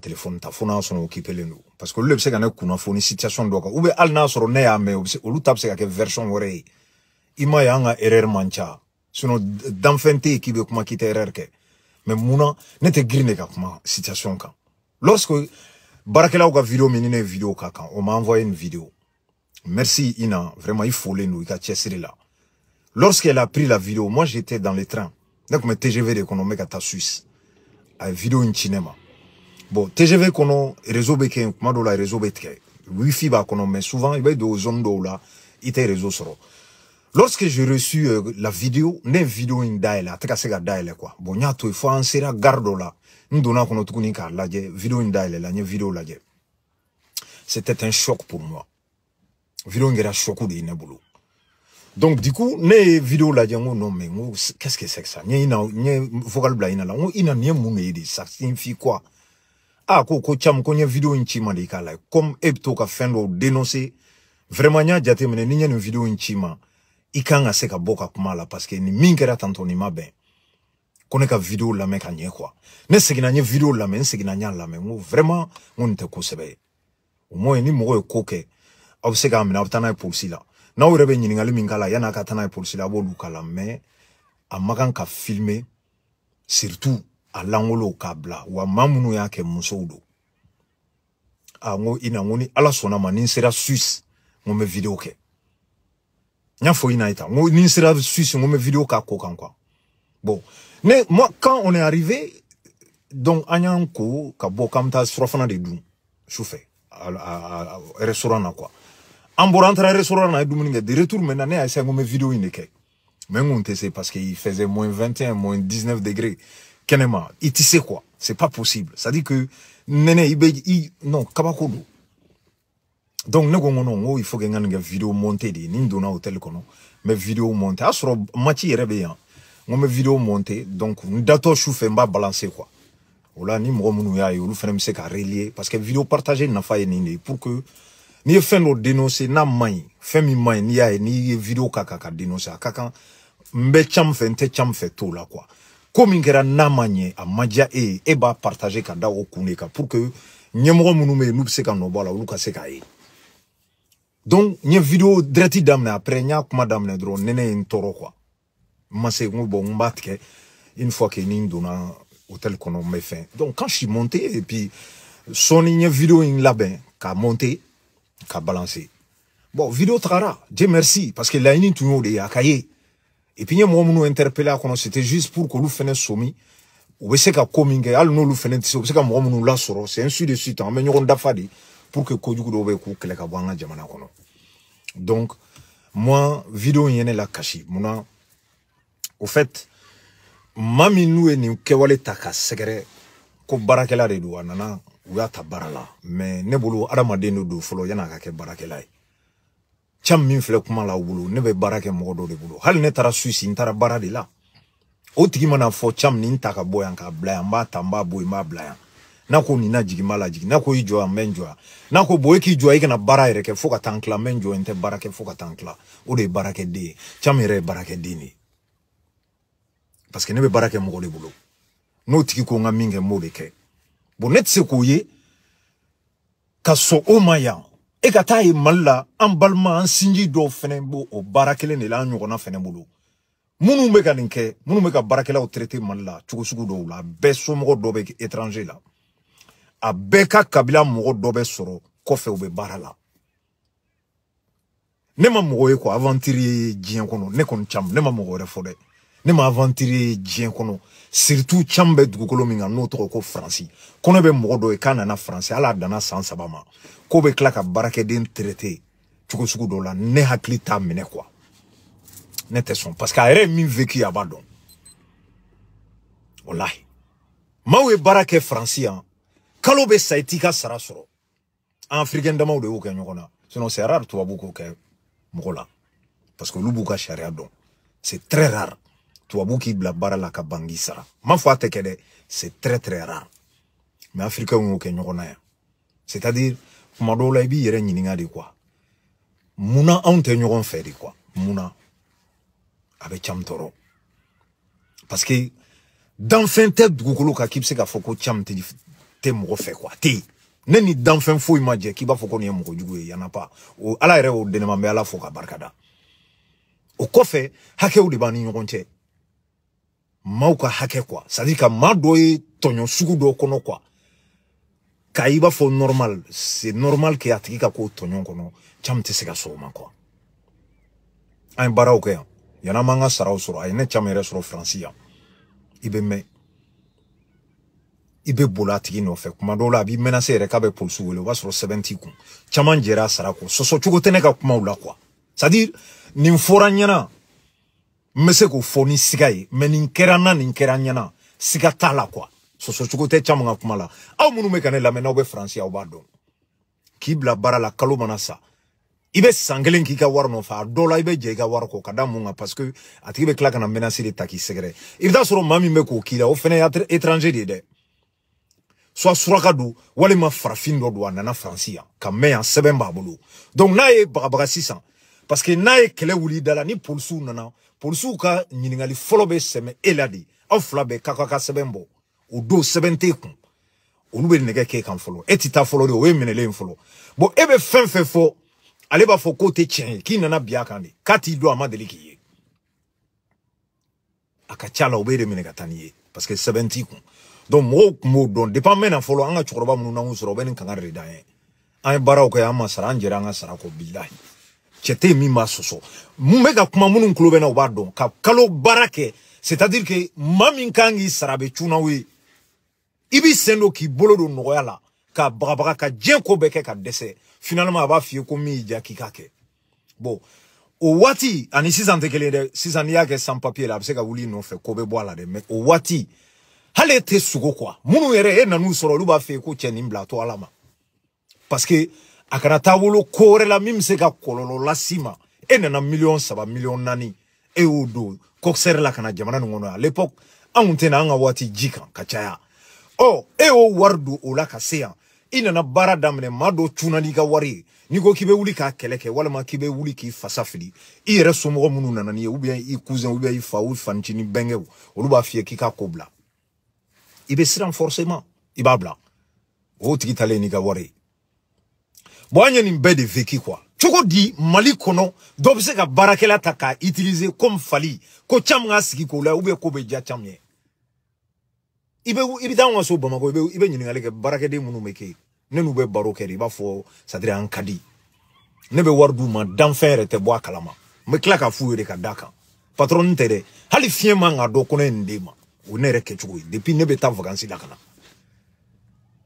telefɔni ta fo n'a sɔrɔ okipelen don parce que olu le bɛ se ka ne kunnafoni situation dɔ kan ou bien hali n'a sɔrɔ ne y'a mɛn olu ta bɛ se ka kɛ version wɛrɛ ye i m'a ye an ka erreur man ca sinon danfɛn tɛ yen k'i bɛ kuma k'i tɛ erreur kɛ mais munna ne tɛ girin de ka kuma situation kan lorsque baarakɛlaw ka video min ni ne ye video ka kan on m'a envoyé une vidéo merci Ina vraiment i folen don i ka cɛsiri la lorsqu'elle a pris la vidéo moi j'étais dans le train ne tun bɛ TGV de kɔnɔ n bɛ ka taa Suisse a ye video in ci ne ma bon tgv kɔnɔ réseau bɛ kɛ yen kuma dɔw la réseau bɛ tigɛ wifi b'a kɔnɔ mais souvent i bɛ don zone dɔw la i tɛ réseau sɔrɔ lorsque j'ai reçu euh, la vidéo ne vidéo in dayɛlɛ a tɛ ka se ka dayɛlɛ quoi bon n y'a to yen fo an sera gare dɔ la n donna kɔnɔ tuguni k'a lajɛ vidéo in dayɛlɛla n ye vidéo lajɛ c'était un choc pour moi vidéo in kɛra choc de ye ne bolo donc du coup ne ye vidéo lajɛ n ko non mais n ko qu'est-ce que c'est que ça n ye ina n ye vocal bila ina la n ko ina nin ye mun de ye de ça signifie quoi ah ko ko cham ko nye video in chima de kala comme ebto ka fendo dénoncer vraiment nya jate mene ni nya video in chima ikanga se ka boka kuma la parce que ni mingera tanto ni maben ko ne ka video la me ka nye quoi ne segina nye video la me ne segina nya la me mo vraiment ngon te ko sebe au moins ni mo e ko ke aw se ka amina aw tana e polisi la n'aw yɛrɛ bɛ ɲiningali min k'a la yan'a ka taa n'a ye polisi la a b'olu k'a la mɛ a man kan ka filime surtout a langolow k'a bila wa maa minnu y'a kɛ musow don a n ko i na n ko ni ala sɔnna ma ni n sera suisse n ko n bɛ video kɛ n y'a fɔ i na ye tan n ko ni n sera suisse n ko n bɛ video k'a ko kan quoi bon ne moi quand on est arrivé donc an y'an ko ka bɔ k'an bɛ taa surafana de dun sufɛ restaurant na quoi an bɔra an taara restaurant na a ye dumuni kɛ de retour maintenant ne y'a essayé n ko n bɛ video in de kɛ mais n kun tɛ se parce que il faisait moins 21 moins 19 degrés kɛnɛma il quoi c'est pas possible ça dit que nɛnɛ il non kabako donc ne ko non oh, il faut que nous ka vidéo montée de ni n donna hôtel kɔnɔ vidéo montée à ce sɔrɔ match yɛrɛ vidéo montée donc nous datɔ sufɛ n bas balancer quoi voilà oh ni mɔgɔ minnu y'a ye c'est fana se relier parce que vidéo partagée n'a ye ni pour que n'i fait nous dénoncer n'a mai ɲi mai n'i n'i vidéo kaka ka dénoncer kaka. ka fait n bɛ can min fɛ quoi ko min kɛra n'a ma ɲɛ a ma diya e ye e b'a partage ka da o kun de kan pour que ɲɛmɔgɔ minnu bɛ yen n'u bɛ se ka nɔ bɔ a la olu ka se k'a ye donc n ye video direct daminɛ après n y'a kuma daminɛ dɔrɔn nɛnɛ ye n tɔɔrɔ quoi n ma se n ko bon n b'a tigɛ une fois que ni n donna hôtel kɔnɔ n bɛ fɛn donc quand je suis monté et puis sɔɔni n ye video in labɛn ka monté ka balancer bon video tagara dieu merci parce que laɲini tun y'o de ye a ka ye et puis n ye mɔgɔ minnu interpellé a kɔnɔ c'était juste pour k'olu fɛnɛ somi u bɛ se ka ko min kɛ hali n'olu fɛnɛ tɛ se u bɛ se ka mɔgɔ minnu lasɔrɔ c'est ainsi de suite an bɛ ɲɔgɔn dafa de pour que kojugu dɔw bɛ k'u kɛlɛ ka bɔ an ka jamana kɔnɔ donc moi vidéo in ye ne lakasi munna au fait maa min n'u ye nin kɛwale ta ka sɛgɛrɛ ko baarakɛla de don a nana u y'a ta baara la mais ne bolo adamaden de don fɔlɔ yan'a ka kɛ baarakɛla ye cham min filɛ kuma la bolo ne bɛ baara kɛ mɔgɔ dɔ de bolo hali ne taara suisi n taara baara de la o tigi mana fɔ cam nin ta ka bɔ yan k'a bila yan n b'a ta n b'a bɔ yen n b'a bila yan n'a ko nin na jigin b'a lajigin n'a ko i jɔ yan n bɛ n jɔ yan n'a ko bɔn e k'i jɔ i kana baara yɛrɛ kɛ fo ka taa n tila n bɛ n jɔ n tɛ baara kɛ fo ka taa n tila o de ye baarakɛden ye cam yɛrɛ ye baarakɛden de ye parce ne bɛ baara kɛ mɔgɔ de bolo n'o tigi ko n ka min kɛ n b'o de kɛ bon ne tɛ se k'o ye ka sɔn o ma yan e ka taa ye mali la an balima an sinji dɔw fɛnɛ b' o baara kelen de la an ɲɔgɔnna fɛnɛ bolo minnu bɛ ka nin kɛ minnu bɛ ka baarakɛlaw traite mali la cogo sugu dɔw la bɛɛ somɔgɔ dɔ bɛ étranger la a bɛɛ ka kabila mɔgɔ dɔ bɛ sɔrɔ kɔfɛ u bɛ baara la ne ma mɔgɔ ye ko aventure ye diɲɛ kɔnɔ ne kɔni cam ne ma mɔgɔ wɛrɛ fɔ dɛ ne ma aventure ye diɲɛ kɔnɔ surtout can bɛ dugukolo min kan n'o tɔgɔ ko faransi kɔnɔ bɛ mɔgɔ dɔ ye k'a nana faransi hali a danna san saba ma ko bɛ tila ka baarakɛden traité cogo sugu dɔ la ne hakili t'a minɛ kuwa ne tɛ sɔn parce que a yɛrɛ ye min vécu a b'a dɔn walahi maaw ye baara kɛ faransi yan kalo bɛ sa i t'i ka sara sɔrɔ an afirikɛn damaw de y'o kɛ ɲɔgɔn na sinon c'est rare tubabu k'o kɛ mɔgɔ la parce que olu b'u ka sariya dɔn c'est très rare tubabu k'i bila baara la ka ban sara ma fɔ a tɛ kɛ dɛ c'est très très rare mais africains y'o kɛ ɲɔgɔn na yan kuma dɔw la i b'i yɛrɛ ɲininka de quoi munna anw tɛ ɲɔgɔn fɛ de quoi munna a bɛ cam tɔɔrɔ parce danfɛn tɛ dugukolo kan k'i bɛ se k'a fɔ ko cam tɛ mɔgɔ fɛ quoi tɛ ne ni danfɛn foyi ma jɛ k'i b'a fɔ ko nin ye mɔgɔ jugu ye yana o ala yɛrɛ y'o dɛnɛma bɛ ala fo ka barika o kɔfɛ hakɛw de b'an ni ɲɔgɔn cɛ maaw ka hakɛ kuwa sadiri ka maa dɔ ye tɔɲɔ sugu dɔ kɔnɔ kwa ka i b'a fɔ normal se normal ke a tigi ka k'o tɔɲɔ kɔnɔ caman tɛ se ka sɔrɔ ma kwa an ye baaraw kɛ yan yan'an b'an ka saraw sɔrɔ a ye ne caman yɛrɛ sɔrɔ faransi yan i bɛ mɛn i bɛ boli a tigi nɔfɛ kuma dɔw la a b'i menacer yɛrɛ k'a bɛ polisiw wele o b'a sɔrɔ sɛbɛn t'i kun caman jɛra a sara kɔ sɔsɔ cogo tɛ ne ka kumaw la kwa c'est à dire nin fɔra ɲɛna n bɛ se k'o fɔ ni siga ye mɛ nin kɛra n na nin kɛra n ɲɛna siga t'a la kuwa sɔsɔcogo tɛ caman ka kuma la aw minnu bɛ ka ne lamɛn n'aw bɛ faransi aw b'a dɔn k'i bila baara la kalo mana sa i bɛ san kelen k'i ka wari nɔfɛ a dɔw la i bɛ jɛ i ka wari kɔ ka da mun kan parce que a tigi bɛ tila ka na menace de ta k'i sɛgɛrɛ i bɛ taa sɔrɔ maa min bɛ k'o k'i la o fana ye étranger de ye dɛ soit suraka don walima farafin dɔ don a nana faransi yan ka mɛn yan sɛbɛn b'a bolo donc n'a ye bagabaga sisan parce que n'a ye kɛlɛ wuli da la ni polisiw nana polisiw ka ɲiningali fɔlɔ bɛ sɛmɛ e la de aw fila bɛɛ ka ka ka sɛbɛn bɔ o don sɛbɛn t'e kun olu bɛ nɛgɛ k'e kan fɔlɔ e ti taa fɔlɔ de o ye minɛlen ye fɔlɔ bɔn e bɛ fɛn fɛn fɔ ale b'a fɔ k'o tɛ tiɲɛ ye k'i nana bi a kan de k'a t'i dɔn a ma deli k'i ye a ka ca la o bɛ e de minɛ ka taa n'i ye parce que sɛbɛn t'i kun donc mɔgɔw tun b'o dɔn depuis an bɛ na fɔlɔ an ka cɛkɔrɔba minnu n'an y'u sɔrɔ u bɛ nin kangari de d'an ye an ye baaraw kɛ an ma sara an jɛra an ka sara kɔ bilahi cɛ tɛ yen min b'a sɔsɔ mun bɛ ka kuma minnu tulo bɛ na u b'a dɔn ka kalo baara kɛ c'est à dire que maa min kan k'i sara a bɛ cun n'aw ye i b'i sen don k'i bolo don nɔgɔya la ka bagabaga ka diɲɛ ko bɛɛ kɛ ka dɛsɛ finalement a b'a f'i ye ko min y'i diya k'i k'a kɛ bon o waati ani sisan tɛ kelen dɛ sisan n'i y'a kɛ sans papier la a bɛ se ka wuli i nɔfɛ ko bɛ bɔ a la dɛ mais o waati hali e tɛ sogo quoi minnu yɛrɛ e nan'u sɔrɔ olu b'a f'i ye ko cɛ nin bila to ala ma parce que akana tawulu kore la mimse be se ka kɔlɔlɔ las'i ma e nana miliyɔn saba miliyɔn nani e y'o kokser la kana jamana ngono a l'époque an kun tɛna wati jika kachaya ji e y'o wari don o la ka se ina na bara damne mado maa dɔ ka wari ye n'i ko k'i wuli k'a keleke wala ma kibe bɛ wuli k'i fasa i reso mo minnu nana nani ye bien i cousin kuzɛn bien i fa u fanicini bɛnkɛw olu b'a fie k'i k'a kobla bila i bɛ siran forcément i b'a bila o tigi n'i ka wari bon ni mbede nin bɛɛ de veki kuwa cogo di mali kɔnɔ dɔ be se ka baarakɛla ta itilize kom fali ko cham nga siki k'o la ube ko be ja caman ye i ibe i be taa an ibe so bamako i be ɲiningali kɛ baarakɛden minnu be ke ne n'u bɛ baro kɛ de i b'a fɔ sadiri an ka di ne be wari ma danfɛn yɛrɛ tɛ bɔ a kalama n be tila ka f'u de ka da kan patɔrɔni hali fiɲɛ man nga do kɔnɔ ye nin ma o ne yɛrɛ choko ye depuis ne bɛ taa vakansi dakana ka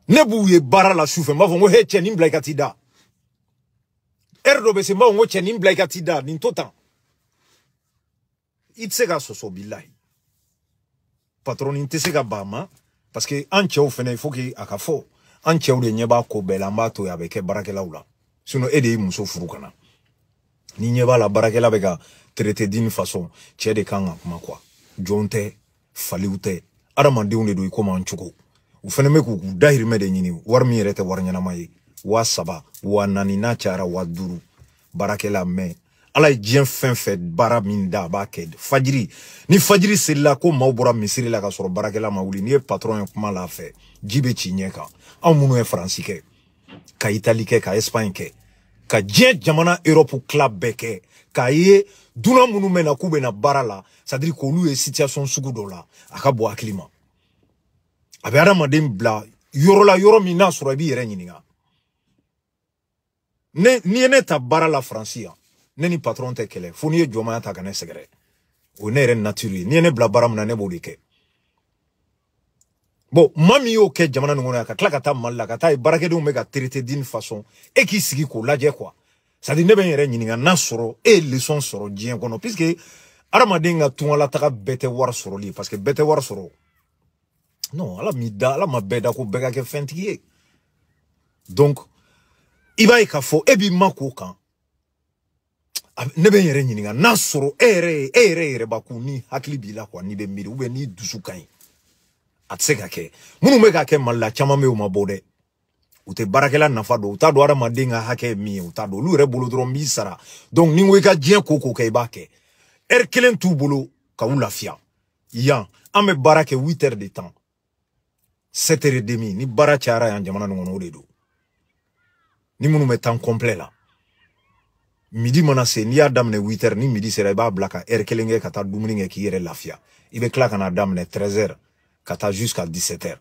na ne b'u ye baara la sufɛ n b'a fɔ n da he cɛ nin bila i eri dɔ bɛ se n b'a fɔ n ko cɛ nin bila i ka t'i da nin to tan i tɛ se ka sɔsɔ bilayi patron nin tɛ se ka ban a ma parce que an cɛw fɛnɛ il faut que a ka fɔ an cɛw de ɲɛ b'a ko bɛɛ la an b'a to yen a bɛ kɛ baarakɛlaw la sinon e de y'i muso furu ka na ni ɲɛ b'a la baarakɛla bɛ ka traité d'une façon cɛ de kan ka kuma quoi jɔn tɛ faliw tɛ adamadenw de don i komi an cogo u fɛnɛ bɛ k'u dahirimɛ de ɲini wari min yɛrɛ tɛ wari ɲɛnama ye wa saba wa naani n'a cayara wa duuru baarakɛla mɛn ala ye diɲɛ fɛn fɛn baara min da a b'a kɛ fajiri ni fajiri selila ko maaw bɔra misiri la ka sɔrɔ baarakɛla ma wuli n'i ye patɔrɔn ye kuma l'a fɛ ji bɛ ci ɲɛ kan anw minnu ye faransi kɛ ka itali kɛ ka espagne kɛ ka diɲɛ jamana erɔpu kila bɛɛ kɛ k'a ye dunan minnu bɛ na k'u bɛ na baara la sadiri k'olu ye sitiyasɔn sugu dɔ la a ka bɔ hakili ma a bɛ adamaden bila yɔrɔ la yɔrɔ min n'a sɔrɔ i b'i yɛrɛ ɲininka ne n'i ye ne ta baara la faransi yan ne ni patron tɛ kɛlɛ fo n'i ye jɔnmaya ta ka ne sɛgɛrɛ o ne yɛrɛ nature ye n'i ye ne bila baara min na ne b'o de kɛ bon maa min y'o kɛ jamana nin kɔnɔ yan ka tila ka taa mali la ka taa ye baarakɛdenw bɛ ka traité d'une façon e k'i sigi k'o lajɛ quoi c'est à dire ne bɛ n yɛrɛ ɲininka n'a sɔrɔ e ye leçon sɔrɔ diɲɛ kɔnɔ puisque adamaden ka tungalataga bɛɛ tɛ wari sɔrɔli ye parce que bɛɛ tɛ wari sɔrɔ non ala m'i da ala ma bɛɛ da ko bɛɛ ka kɛ fɛntigi ye donc Iba e ka fo, ebi man koukan. Nebe nye renyi nga, nasro, e re, e re, e re bako ni hakli bilakwa, ni demiri, oube ni dusu kany. Atse kake. Mounou me kake malla, chanmame ou mabode. Ote barake la na fado, ou tado adama denga hake mi, ou tado, lou re bolo dron bisara. Donk, ninwe ka djen koko kai bake. Erke len tou bolo, kawou la fyan. Yan, ame barake witer de tan. Seter e demi, ni barache a rayan jamanan nou nou dedo. ni minnu met temps complet là. midi mona se n'i y'a 8h ni midi c'est reba blaka, erkelenge kata heure kelen kɛ ka taa la fia il yɛrɛ lafiya 13h kata jusqu'à 17h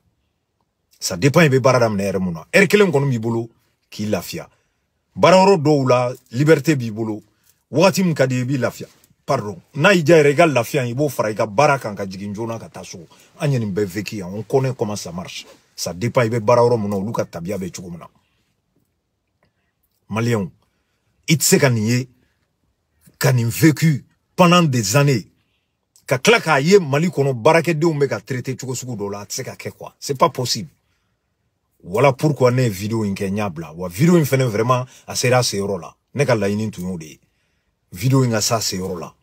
ça dépend il baradamne baradam daminɛ heure mona. bolo k'i lafia. Baroro doula, liberté b'i bolo wagati ka di pardon n'a y'i regal la fia ka baraka i b'o fara ka baara so an on connaît comment ça marche ça dépend il bɛ baara yɔrɔ mun be olu Maliens, Itsekaniye, Kanim vécu pendant des années. Ka klaka Yé Mali kono baraké bɛ ka traité cogo sugu dɔ la c'est pas possible voilà pourquoi nest vidéo in ou wa vidéo in fait vraiment a sera a seyɔrɔ la ne ka laɲini de vidéo in a ça ces maa là.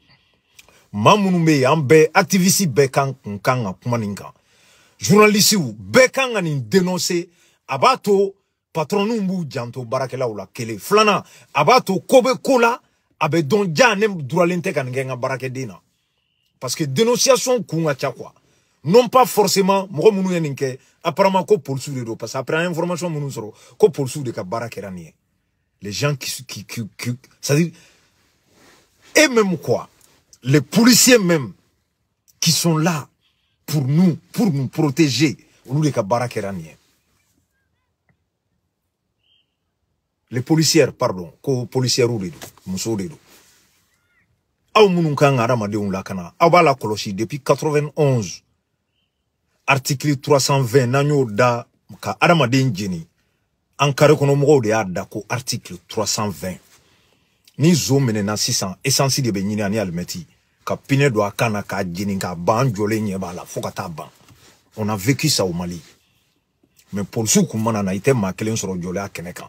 bɛ ou activiste bɛɛ kan kan journaliste kan Patron nous janto baarakɛlaw la kelen filanan a flana. Abat ko bɛ ko la a bɛ dɔn ja ne duralen tɛ ka nin parce que dénonciation kun ka quoi non pas forcément mɔgɔ minnu ye apparemment ko polisiw de parce après information minnu sɔrɔ ko polisiw de ka les gens qui qui qui, qui c'est à et même quoi les policiers même qui sont là pour nous pour nous protéger ou les ka les policières pardon ko policières de do musow de do aw minnu kan ka adamadenw lakana aw b'a la kɔlɔsi depuis 91 article 320 n'an y'o da ka adamaden jeni an kare kɔnɔ mɔgɔw de y'a da ko article 320 ni zo minɛna sisan esansi de bɛ ɲini ani alimɛti ka pinɛ don a kan na k'a jeni k'a ban an jɔlen ɲɛ b'a la fo ka taa ban on a vécu ça au Mali mais polisiw kun mana na i tɛ maa kelen sɔrɔ jɔlenya kɛnɛ kan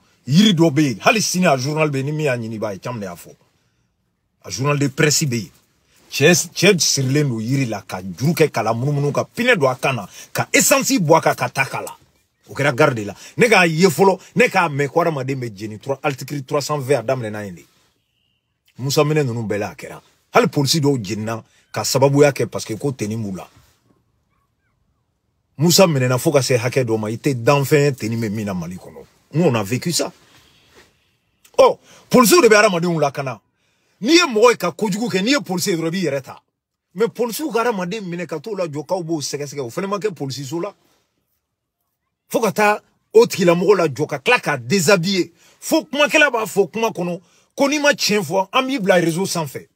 yiri dɔ bɛ yen hali sini a journal bɛ yen ni min y'a ɲini i b'a ye caman de y'a fɔ a journal de presse bɛ yen cɛ cɛ sirilen don yiri la ka juru kɛ k'a la munumunu ka pinɛ don a kan na ka esansi bɔ a kan ka taa k'a la o kɛra garde de la ne k'a ye fɔlɔ ne k'a mɛn ko hadamaden bɛ jeni tura alitikiri tura san fɛ a daminɛna yen de musa minɛ ninnu bɛɛ la a kɛra hali polisi dɔw jenina ka sababuya kɛ paseke ko tenni b'u la musa minɛna fo ka se hakɛ dɔ ma i tɛ danfɛn tenni bɛ min na mali kɔnɔ Nous, on a vécu ça. Oh, polisiw de bɛ adamadenw lakana. N'i ye mɔgɔ ye ka kojugu kɛ, n'i ye polisi ye dɔrɔn i b'i yɛrɛ ta. Mɛ polisiw ka adamaden minɛ ka t'o lajɔ k'aw b'o sɛgɛsɛgɛ, o fana ma kɛ polisiso la. Fo ka taa o tigilamɔgɔ lajɔ ka tila k'a déshabiller. Fo kumakɛla b'a fɔ kuma kɔnɔ ko n'i ma tiɲɛ fɔ an b'i bila réseau sanfɛ.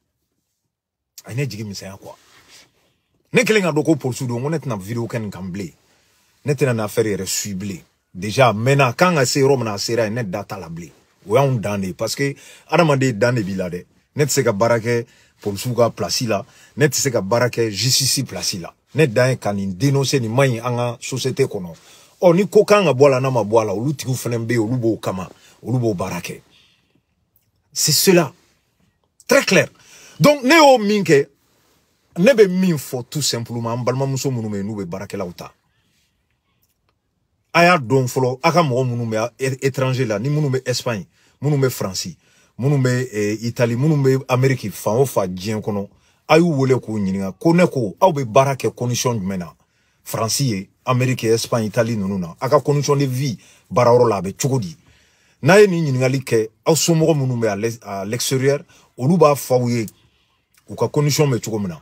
A ye ne jigi misɛnya quoi. Ne kɛlen ka dɔn ko polisiw don n ko ne tɛna video kɛ nin kan bilen. Ne tɛna nin affaire yɛrɛ suit bilen. déjà maintenant kan ka se yɔrɔ min na a sera yen ne da t'a la bilen o y'anw dan de ye parce que adamaden dan de b'i la dɛ ne tɛ se ka baara kɛ polisiw ka pilasi la ne tɛ se ka baara kɛ jisisi pilasi la ne dan ye ka nin denonse nin man ɲi an ka sosiyete kɔnɔ ɔ ni ko kan ka bɔ a la n'a ma bɔ a la olu tigiw fana bɛ yen olu b'o kama olu b'o baara kɛ c'est cela très clair donc ne y'o min kɛ ne bɛ min fɔ tout simplement an balimamuso minnu bɛ yen n'u bɛ baarakɛlaw ta a y'a dɔn fɔlɔ a ka mɔgɔ minnu bɛ étranger la ni minnu bɛ Espagne minnu bɛ Faransi minnu bɛ eh, Itali minnu bɛ Amérique fan o fan diɲɛ kɔnɔ a y'u wele k'u ɲininka ko ne ko aw bɛ baara kɛ condition jumɛn na Faransi ye Amérique Espagne Itali ninnu na a ka condition de vie baarayɔrɔ la a bɛ cogo di n'a ye nin ɲininkali kɛ aw somɔgɔ minnu bɛ à l'extérieur olu b'a fɔ aw ye u ka condition bɛ cogo min na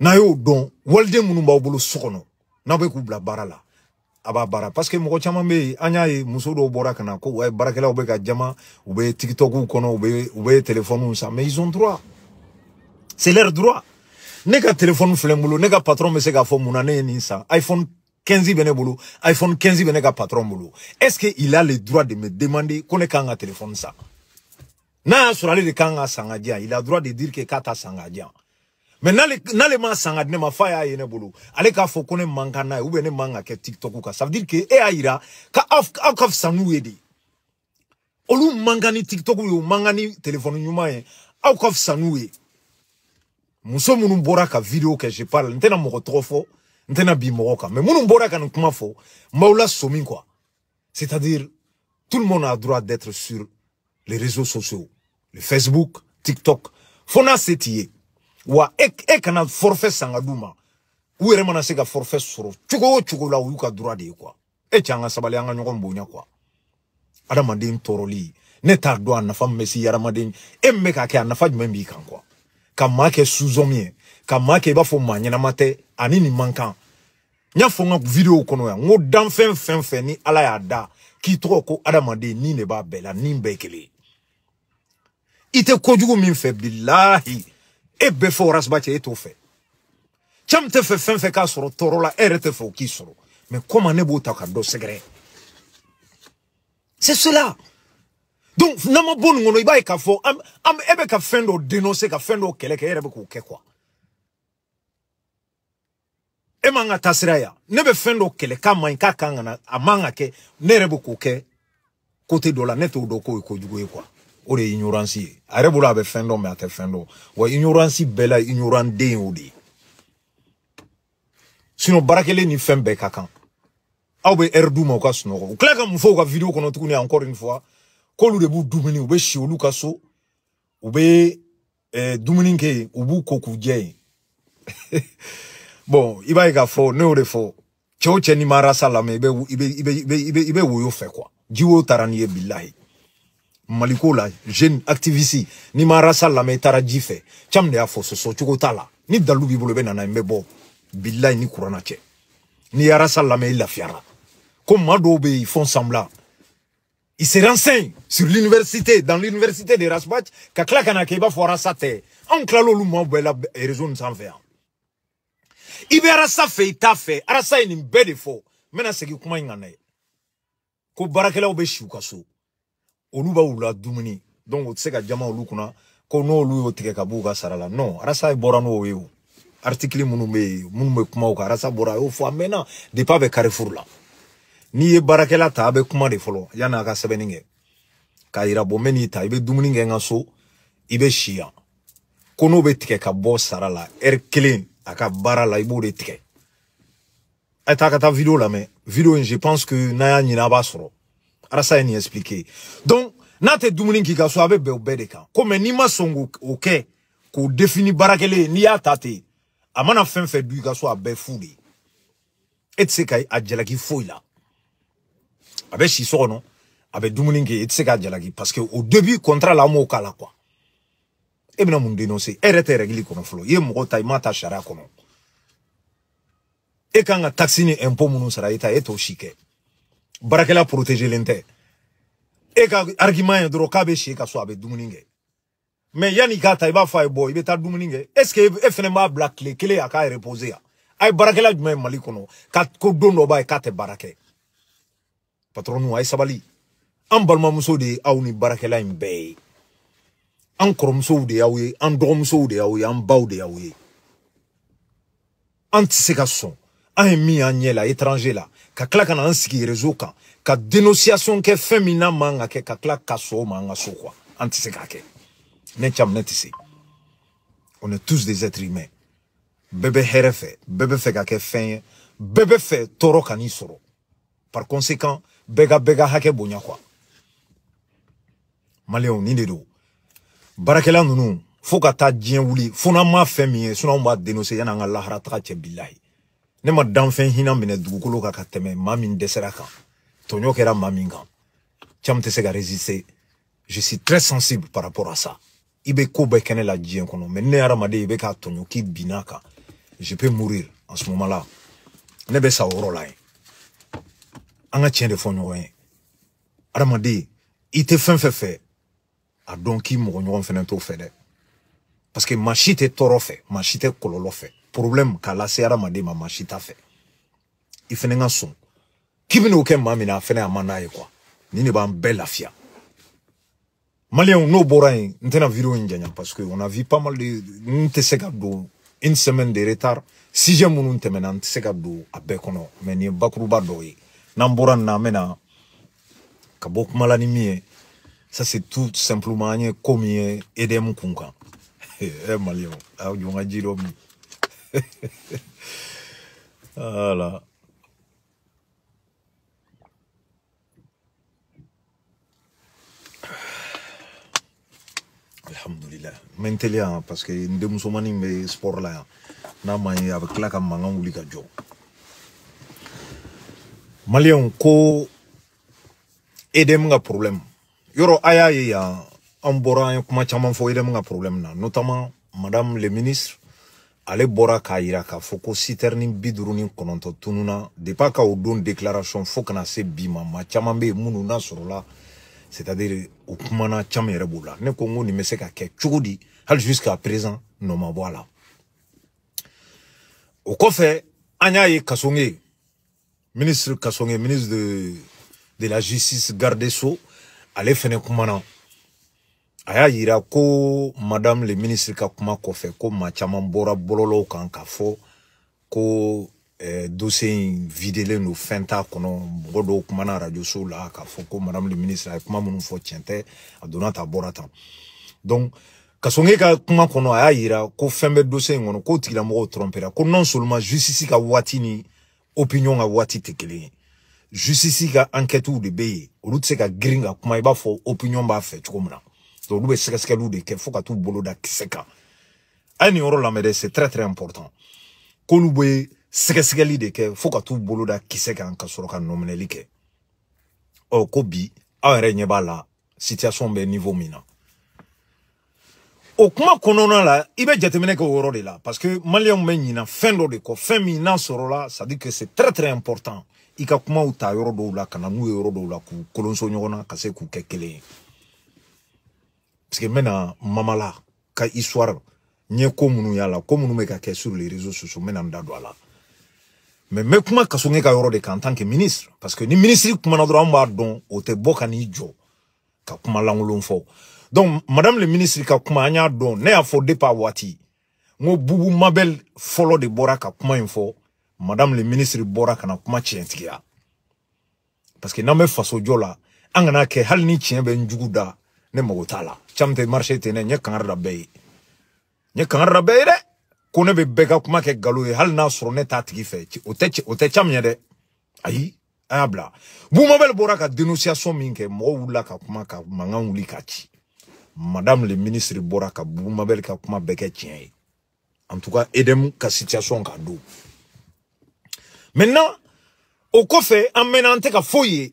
n'a y'o dɔn waliden minnu b'aw bolo so kɔnɔ n'aw bɛ k'u bila baara la Aba bara parce que mɔgɔ caman bɛ yen an y'a ye muso ko wayi barakela bɛ ka jama ube TikTok ou kono, ube, bɛ telephone bɛ mais ils ont droit c'est leur droit ne ka telefɔni téléphone ne ka patron me se k'a fo mun iphone 15 bené iphone 15 bené ka patron bolo est ce que il a le droit de me demander qu'on ne kan téléphone ça? Non n'a y'a sɔrɔ de kanga il a droit de dire que kata ta mɛ n'ale m'a san ka di ne ma f'a y'a ye ne bolo ale k'a fɔ ko ne man ka n'a ye ubiyɛn ne man ka kɛ tikitɔku kan ça veut dire que e y'a yira ka aw ka fisa n'u ye de olu man ka ni tikitɔku ye u man ka ni telefɔni ɲuman ye aw ka fisa n'u ye muso minnu bɔra ka video kɛ je parle n tɛna mɔgɔ tɔgɔ fɔ n tɛna bin mɔgɔ kan mɛ minnu bɔra ka nin kuma fɔ n b'aw lasomi quoi c'est à dire tout le monde a droit d'être sur les réseaux sociaux le facebook tiktok fo n'a se t'i ye wa e, e kana forfait san ka d'u ma u yɛrɛ mana se ka forfait sɔrɔ cogo o cogo la u y'u ka droit de ye quoi e cɛ an ka sabali an ka ɲɔgɔn bonya quoi adamaden tɔɔrɔli ne t'a dɔn a nafa min bɛ se hadamaden e min bɛ k'a kɛ a nafa jumɛn b'i kan quoi ka maa kɛ suzɔmi ye ka maa kɛ i b'a fɔ maa ɲɛnama tɛ ani nin man kan n y'a fɔ n ka videow kɔnɔ yan n ko danfɛn fɛn fɛn ni ala y'a da k'i tɔgɔ ko adamaden nin de b'a bɛɛ la nin bɛɛ kelen i tɛ kojugu min fɛ bilahi e bɛ fɛ o rasiba cɛ e t'o fɛ cɛ min tɛ fɛ fɛn fɛn k'a sɔrɔ tɔɔrɔ la e yɛrɛ tɛ fɛ o k'i sɔrɔ mɛ kɔma ne b'o ta ka dɔ sɛgɛrɛ c'est cela donc n'an ma bɔ nin kɔnɔ i b'a ye k'a fɔ an an e bɛ ka fɛn dɔ dénoncer ka fɛn dɔ kɛlɛ kɛ e yɛrɛ bɛ k'o kɛ quoi e man ka taa sira yan ne bɛ fɛn dɔ kɛlɛ k'a man ɲi k'a kan ka na a man ka kɛ ne yɛrɛ bɛ k'o kɛ côté dɔ la ne t'o dɔn k'o ye kojugu ye quoi o de ye ignorance ye a yɛrɛ bolo a bɛ fɛn dɔn mɛ a tɛ fɛn dɔn wa ignorance bɛɛ la ignorant den y'o de ye sinon baarakɛlen ni fɛn bɛɛ ka kan aw bɛ ɛri d'u ma u ka sunɔgɔ u tila ka mun fɔ u ka video kɔnɔ tuguni encore une fois k'olu de b'u dumuni u bɛ si olu ka so u bɛ eh, dumuni kɛ yen u b'u ko k'u jɛ yen bon i b'a ye k'a fɔ ne y'o de fɔ cɛw cɛ n'i ma rasa lamɛn i bɛ i bɛ i bɛ i bɛ woyo fɛ quoi jiwo taara n'i ye bilahi maliko la jeune activiste n'i ma rasa jife, chamne y'a ni dalubi b'i na na ni kuranache, che n'i ye la meila fiara, lafiyara ko ils font semblant ils se renseignent sur l'université dans l'université de Rasbach ka kla kana na kɛ i b'a fɔ sans la réseau sans sanfɛ yan i bɛ arasa fɛ i t'a fɛ arasa ko olu b'aw la dumuni donc o tɛ se ka jama olu kunna ko n'olu y'o tigɛ ka b'u ka sara la non arasa bɔra n'o ye o artikili minnu bɛ yen minnu bɛ kuma o kan arasa bɔra a y'o fɔ a mɛnna depuis a bɛ carrefour la n'i ye baarakɛla ta a bɛ kuma de fɔlɔ yanni a ka sɛbɛnni kɛ k'a yira bɔ n bɛ n'i ta i bɛ dumuni kɛ n ka so i bɛ si yan ko n'o bɛ tigɛ ka bɔ sara la ɛri kelen a ka baara la i b'o de tigɛ a ta ka taa video lamɛn video in je pense que n'a y'a ɲini a b'a sɔrɔ arasa ye nin explique donc n'a tɛ dumuni k'i ka so a bɛ bɛn o bɛɛ de kan komi n'i ma sɔn k'o kɛ k'o défini baarakɛlen ye n'i y'a ta ten a mana fɛn fɛn dun i ka so a bɛɛ fu de ye e tɛ se ka a jalaki foyi la a bɛ si so kɔnɔ a bɛ dumuni kɛ i e tɛ se k'a jalaki parce que au début contrat la an m'o k'a la quoi e bɛna mun dénoncer e yɛrɛ tɛ règle kɔnɔ fɔlɔ i ye mɔgɔ ta i m'a ta sariya kɔnɔ e kan ka taxe ni impôt minnu sara i ta e t'o si kɛ baarakɛla protégelen tɛ e ka argument ye dɔrɔn k'a bɛ si ka so a bɛ dumuni kɛ mɛ yanni i k'a ta i b'a fɔ a ye bɔ i bɛ taa dumuni kɛ est ce que e fana b'a bila tile kelen a k'a repose yan a ye baarakɛla jumɛn ye mali kɔnɔ ka ko don dɔ b'a ye k'a tɛ baara kɛ patɔrɔnu a ye sabali an balimamuso de ye aw ni baarakɛla in bɛɛ ye an kɔrɔmusow de y'aw ye an dɔgɔmusow de y'aw ye an baw de y'aw ye an tɛ se ka sɔn an ye min y'an ɲɛ la étranger la ka tila ka na an sigi réseau kan ka dénonciation kɛ fɛn min n'a man ka kɛ ka tila ka sɔn o ma an ka so quoi an tɛ se k'a kɛ ne cam ne tɛ se on est tous des êtres humains bɛɛ bɛ hɛrɛ fɛ bɛɛ bɛ fɛ ka kɛ fɛn ye bɛɛ bɛ fɛ tɔɔrɔ ka n'i sɔrɔ par conséquent bɛɛ ka bɛɛ ka hakɛ bonya quoi maliyɛnw nin de don baarakɛla ninnu fo ka taa diɲɛ wuli fo n'an m'a fɛn min ye sinɔn an b'a dénoncer yanni an ka lahara taga cɛ bilahi ne ma danfɛn hinɛ minɛ dugukolo kan ka tɛmɛ maa min dɛsɛra kan tɔɲɔ kɛra maa min kan caman tɛ se ka résister je suis très sensible par rapport à ça i bɛ ko bɛɛ kɛnɛ la diɲɛ kɔnɔ mɛ ne hadamaden i bɛ k'a tɔɲɔ k'i bin'a kan je peux mourir en ce moment là ne bɛ sa o yɔrɔ la yen an ka tiɲɛ de fɔ ɲɔgɔn ye hadamaden i tɛ fɛn fɛn fɛ a dɔn k'i mɔgɔ ɲɔgɔn fɛnɛ t'o fɛ dɛ parce que maa si tɛ tɔɔrɔ fɛ maa si tɛ kɔlɔlɔ fɛ problème k'a lase hadamaden ma maa si t'a fɛ i fɛnɛ ka sɔn k'i bɛn'o kɛ maa min na a fɛnɛ a man d'a ye kuwa nin de b'an bɛɛ lafiya maliyɛnw n'o bɔra yen n tɛna video in janya parce que on a vu pas mal de n tɛ se ka don une semaine de retard sujet minnu tɛmɛna n tɛ se ka don a bɛɛ kɔnɔ mais nin ye bakuruba dɔw ye n'an bɔra nin na an bɛna ka bɔ kuma la ni min ye ça c'est tout simplement an ye ko min ye EDM kun kan ɛ eh, maliyɛnw aw ah, jɔ n ka ji dɔ min. voilà. alhamdulillah Je hein, parce que nous sommes sport hein. la n'a Je a ko edem a y'a ambora notamment madame le ministre ale bɔra k'a yira k'a fɔ ko sitɛrini bi duuru ni kɔnɔntɔn tununa depi ka o don déclaration fo kana se bi ma ma caman bɛ yen minnu n'a sɔrɔla c'est à dire o kumana caman yɛrɛ b'o la ne ko n ko nin bɛ se ka kɛ cogo di hali jusqu'à présent nɔ ma bɔ a la o kɔfɛ an y'a ye kasonge ministre kasonge ministre de de la justice garde so ale fɛnɛ kumana a y'a yira ko madame le ministre ka kuma kɔfɛ ko ma caman bɔra bɔlɔlɔw kan k'a fɔ ko eh, dossier in videlen don fɛn t'a kɔnɔ mɔgɔ dɔw kumana arajosow la k'a fɔ ko madame le ministre a ye kuma minnu fɔ tiɲɛ tɛ a donna ta bɔra tan donc kasonge ka kuma kɔnɔ a y'a yira ko fɛn bɛ dossier in kɔnɔ k'o tigilamɔgɔw trɔmpera ko non seulement justice ka waati ni opinion ka waati tɛ kelen ye justice ka enquêtes de bɛ yen olu tɛ se ka girin ka kuma i b'a fɔ opinion b'a fɛ cogo min na scientiste olu bɛ sɛgɛsɛgɛliw de kɛ fo ka t'u bolo da kisɛ kan a ye nin yɔrɔ lamɛn dɛ c'est très très important k'olu bɛ sɛgɛsɛgɛli de kɛ fo ka t'u bolo da kisɛ kan ka sɔrɔ ka nɔminɛli kɛ ɔ ko bi aw yɛrɛ ɲɛ b'a la situation bɛ niveau min na o kuma kɔnɔna la i bɛ jateminɛ kɛ o yɔrɔ de la parce que maliyɛnw bɛ ɲina fɛn dɔ de kɔ fɛn min n'a sɔrɔla c'est oh, à dire que c'est très très important i ka kumaw ta yɔrɔ dɔw la ka na n'u ye yɔrɔ dɔw la k'u kolonso ɲɔgɔn na ka se k'u kɛ kelen ye parce que n bɛna mamala ka histoire n ye ko minnu y'a la ko minnu bɛ ka kɛ sur les réseaux sociaux n bɛna n da don a la mɛ n bɛ kuma kasonge ka yɔrɔ de kan en tant que ministre parce que ni ministre kumana dɔrɔn an b'a dɔn o tɛ bɔ ka n'i jɔ ka kuma lankolon fɔ donc madame le ministre ka kuma an y'a dɔn ne y'a fɔ depuis a waati n ko bubu mabel fɔlɔ de bɔra ka kuma in fɔ madame le ministre bɔra ka na kuma tiɲɛtigiya parce que n'an bɛ faso jɔ la an kana kɛ hali ni tiɲɛ bɛ n jugu da ne mago t'a la caman tɛ marise ten dɛ n ye kangari da bɛɛ ye n ye kangari da bɛɛ ye dɛ ko ne bɛ bɛɛ ka kuma kɛ nkalon ye hali n'a sɔrɔ ne t'a tigi fɛ o tɛ o tɛ caman ye dɛ ayi a y'a bila bumabɛli bɔra ka dénonciation min kɛ mɔgɔw wulila ka kuma ka mankan wuli ka ci madame le ministre bɔra ka bumabɛli ka kuma bɛɛ kɛ tiɲɛ ye en tout cas edem ka situation kan don maintenant o kɔfɛ an mɛnna an tɛ ka foyi ye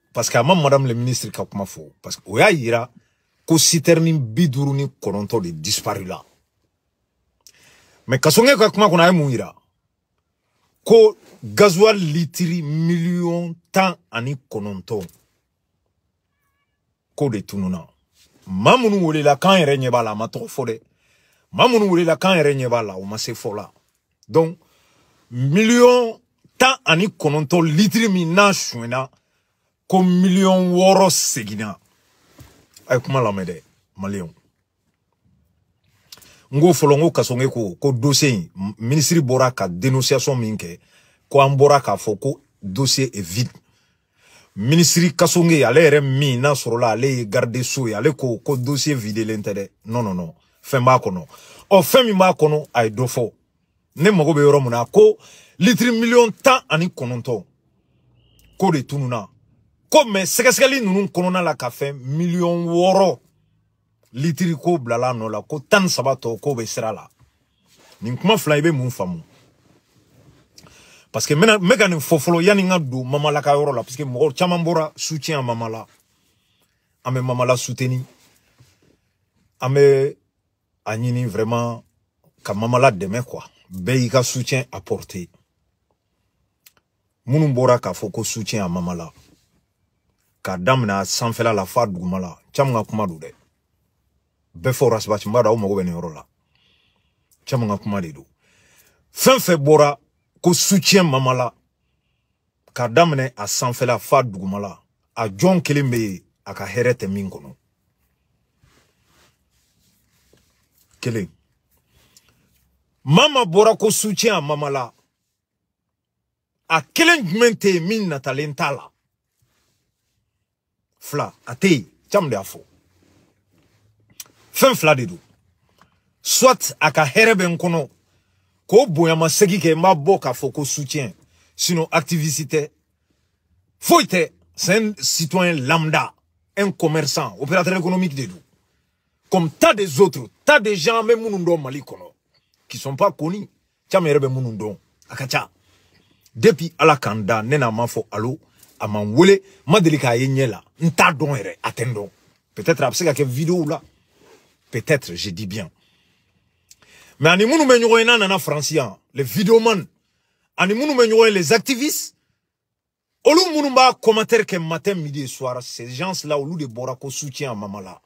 parce que a ma madame le ministre ka kuma fo parce que o y'a yira ko sitɛrini bi duuru ni kɔnɔntɔn de disparula mɛ kasɔnkɛ ka kuma kɔnɔ a ye mun yira ko gazuwal litiri miliyɔn tan ani kɔnɔntɔn ko de tununa ma minnu welela k'an yɛrɛ ɲɛ b'a la a ma tɔgɔ fɔ dɛ ma minnu welela k'an yɛrɛ ɲɛ b'a la o ma se fɔ la donc miliyɔn tan ani kɔnɔntɔn litiri min n'a sonyɛna ko miliyɔn wɔɔrɔ seginna a ye kuma lamɛn dɛ maliyɛnw n ko fɔlɔ n ko kasonge ko ko dossier in minisiri bɔra ka dénonciation min kɛ ko an bɔra k'a fɔ ko dossier est vide minisiri kasonge ale yɛrɛ min n'a sɔrɔla ale ye garde so ye ale ko ko dossier videlen tɛ dɛ non non non fɛn b'a kɔnɔ ɔ fɛn min b'a kɔnɔ a ye dɔ fɔ ne mago bɛ yɔrɔ mun na ko litiri miliyɔn tan ani kɔnɔntɔn k'o de tununna ko mɛ sɛgɛsɛgɛli ninnu kɔnɔna la ka fɛn miliyɔn wɔɔrɔ litiri ko bilala nɔ la ko tan ni saba tɔ k'o bɛ sira la nin kuma fila i bɛ mun faamu parce que n bɛ ka nin fɔ fɔlɔ yanni n ka don mamala ka yɔrɔ la parce que mɔgɔ caman bɔra soutien mamala an bɛ mamala soutenir an bɛ a ɲini vraiment ka mamala dɛmɛ quoi bɛɛ y'i ka soutien apporter minnu bɔra k'a fɔ ko soutien a mamala k'a damina sanfɛla la f'a duguma la caman ka kuma don dɛ bɛɛ fɔ rasibati n b'a dɔn aw mago bɛ nin yɔrɔ la caman ka kuma de don fɛn fɛn bɔra ko soutien mama la k'a daminɛ a sanfɛla f'a duguma la a jɔn kelen bɛ yen a ka hɛrɛ tɛ min kɔnɔ kelen mama bɔra ko soutien a mama la a kelen jumɛn tɛ yen min natalen t'a la fila a tɛ yen caman de y'a fɔ fɛn fila de don soit a ka hɛrɛ bɛ n kɔnɔ k'o bonyamasegin kɛ n b'a bɔ k'a fɔ ko soutien sinon activiste tɛ foyi tɛ c'est un citoyen lambda un commerçant opérateur économique de don comme tas des autres tas des gens bɛ minnu dɔn mali kɔnɔ qui sont pas connus caman yɛrɛ bɛ minnu dɔn a ka ca depuis ala k'an da ne n'a ma fɔ alo à ma Madelika ma deli k'a ye ɲɛ la attendons. peut-être après bɛ peut-être je dis bien mais ani nous bɛ ɲɔgɔn nana Francien, les vidéoman ani minnu bɛ les activistes olu mounouba commentaire que matin midi et soir ces gens là olu de Borako soutien à Mamala.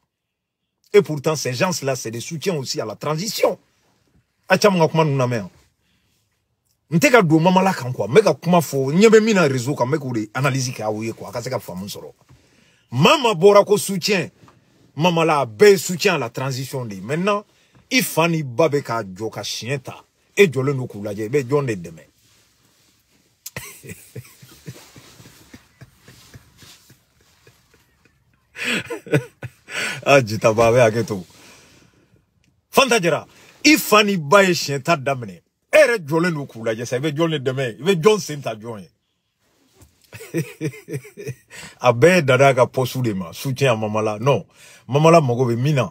et pourtant ces gens là c'est des soutiens aussi à la transition a caman ka n tɛ ka don mamala kan kuwa n bɛ ka kuma fɔ ɲɛ bɛ min na rezo kan n bɛ k'o kɛ aw ye ka se ka faamu sɔrɔ mama bɔra ko soutien mamala a bɛɛ ye soutien la transition de ye maintenant i fa n'i ba bɛ k'a jɔ ka siɲɛ ta e jɔlen don k'u lajɛ i bɛ jɔn de dɛmɛ ah, a jitaba a bɛ hakɛ to fanta jara i fa n'i ba ye siɲɛ ta daminɛ bɛɛ jɔlen don k'u lajɛ sa i bɛ jɔn de dɛmɛ i bɛ jɔn sen ta jɔn ye a bɛɛ dada ka pɔsu de ma soutien à mamala non mamala mago bɛ min na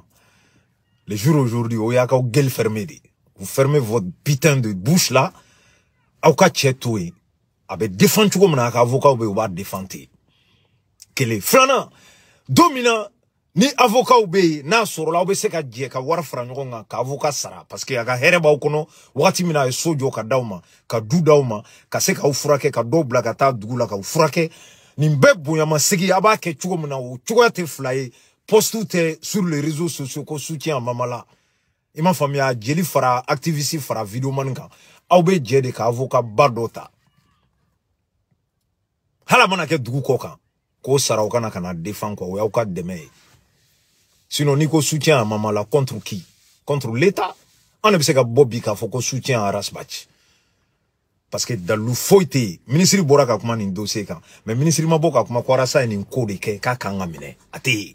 le jour aujourd'hui o oh, y'a ka gueule fermée de vous fermez votre putain de bouche là aw ka cɛ to yen a bɛ défendre cogo min na a ka avocat bɛ yen u b'a défendre ten kelen filanan don min na ni avokaw be yen n'a sɔrɔla aw be se ka jɛ ka wari fara ɲɔgɔn kan ka avoka sara parseke a ka hɛrɛ b'aw kɔnɔ wagati min na a ye so jɔ ka daw ma ka du daw ma ka se k'aw furakɛ ka dɔw bila ka taa dugu la k'aw furakɛ nin bɛɛ bonyamasigi a b'a kɛ cogo min na o cogoya tɛ fila ye postu tɛ sur le réseau sociaux ko soutien mamala i m'a faamuya jeli fara activiste fara videomani kan aw be jɛ de ka avoka ba dɔ ta hala mana kɛ dugu kɔ kan k'o sara u kana kana defan kɔ o y'aw ka dɛmɛ ye sinon n'i ko soutien à mamala contre qui contre l'état an ne bɛ se ka bɔ bi k'a fɔ ko soutien à rasbach parce que dalu foyi tɛ yen minisiri bɔra ka kuma nin dossier kan mais minisiri ma bɔ ka kuma ko arasa ye nin ko de kɛ k'a kan ka minɛ a tɛ yen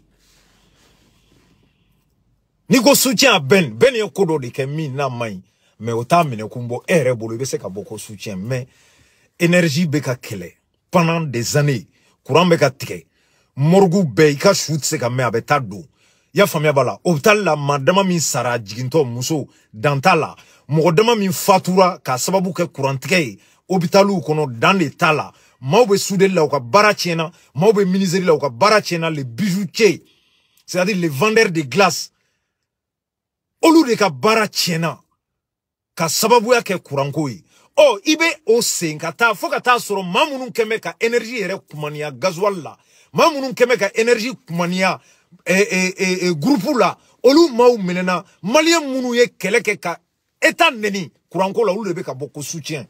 n'i ko soutien à ben ben ye ko dɔ de kɛ min n'a man ɲi mais o t'a minɛ kun bɔ e yɛrɛ bolo i bɛ se ka bɔ ko soutien mais énergie bɛ ka kɛlɛ pendant des années courant bɛ ka tigɛ morgue bɛɛ i ka su tɛ se ka mɛn a bɛ taa don i y'a faamuya b'a la hôpital la maa dama min sara jigintɔ muso dan t'a la mɔgɔ dama min fatura k'a sababu kɛ kurantigɛ ye hôpitaliw kɔnɔ dan de t'a la maaw bɛ sudeli la u ka baara tiɲɛna maaw bɛ minisiri la u ka baara tiɲɛna le bijoutier c'est à dire le vendeur de glace olu de ka baara tiɲɛna ka sababuya kɛ kuranko ye ɔ i bɛ o sen ka taa fo ka taa sɔrɔ maa minnu kɛn bɛ ka énergie yɛrɛ kumaniya gasoil la maa minnu kɛn bɛ ka énergie kumaniya E, e, e, gurupu la olu maaw minɛna maliyɛn minnu ye kɛlɛ kɛ ka eta neni kuranko la olu de bɛ ka bɔ ko soutien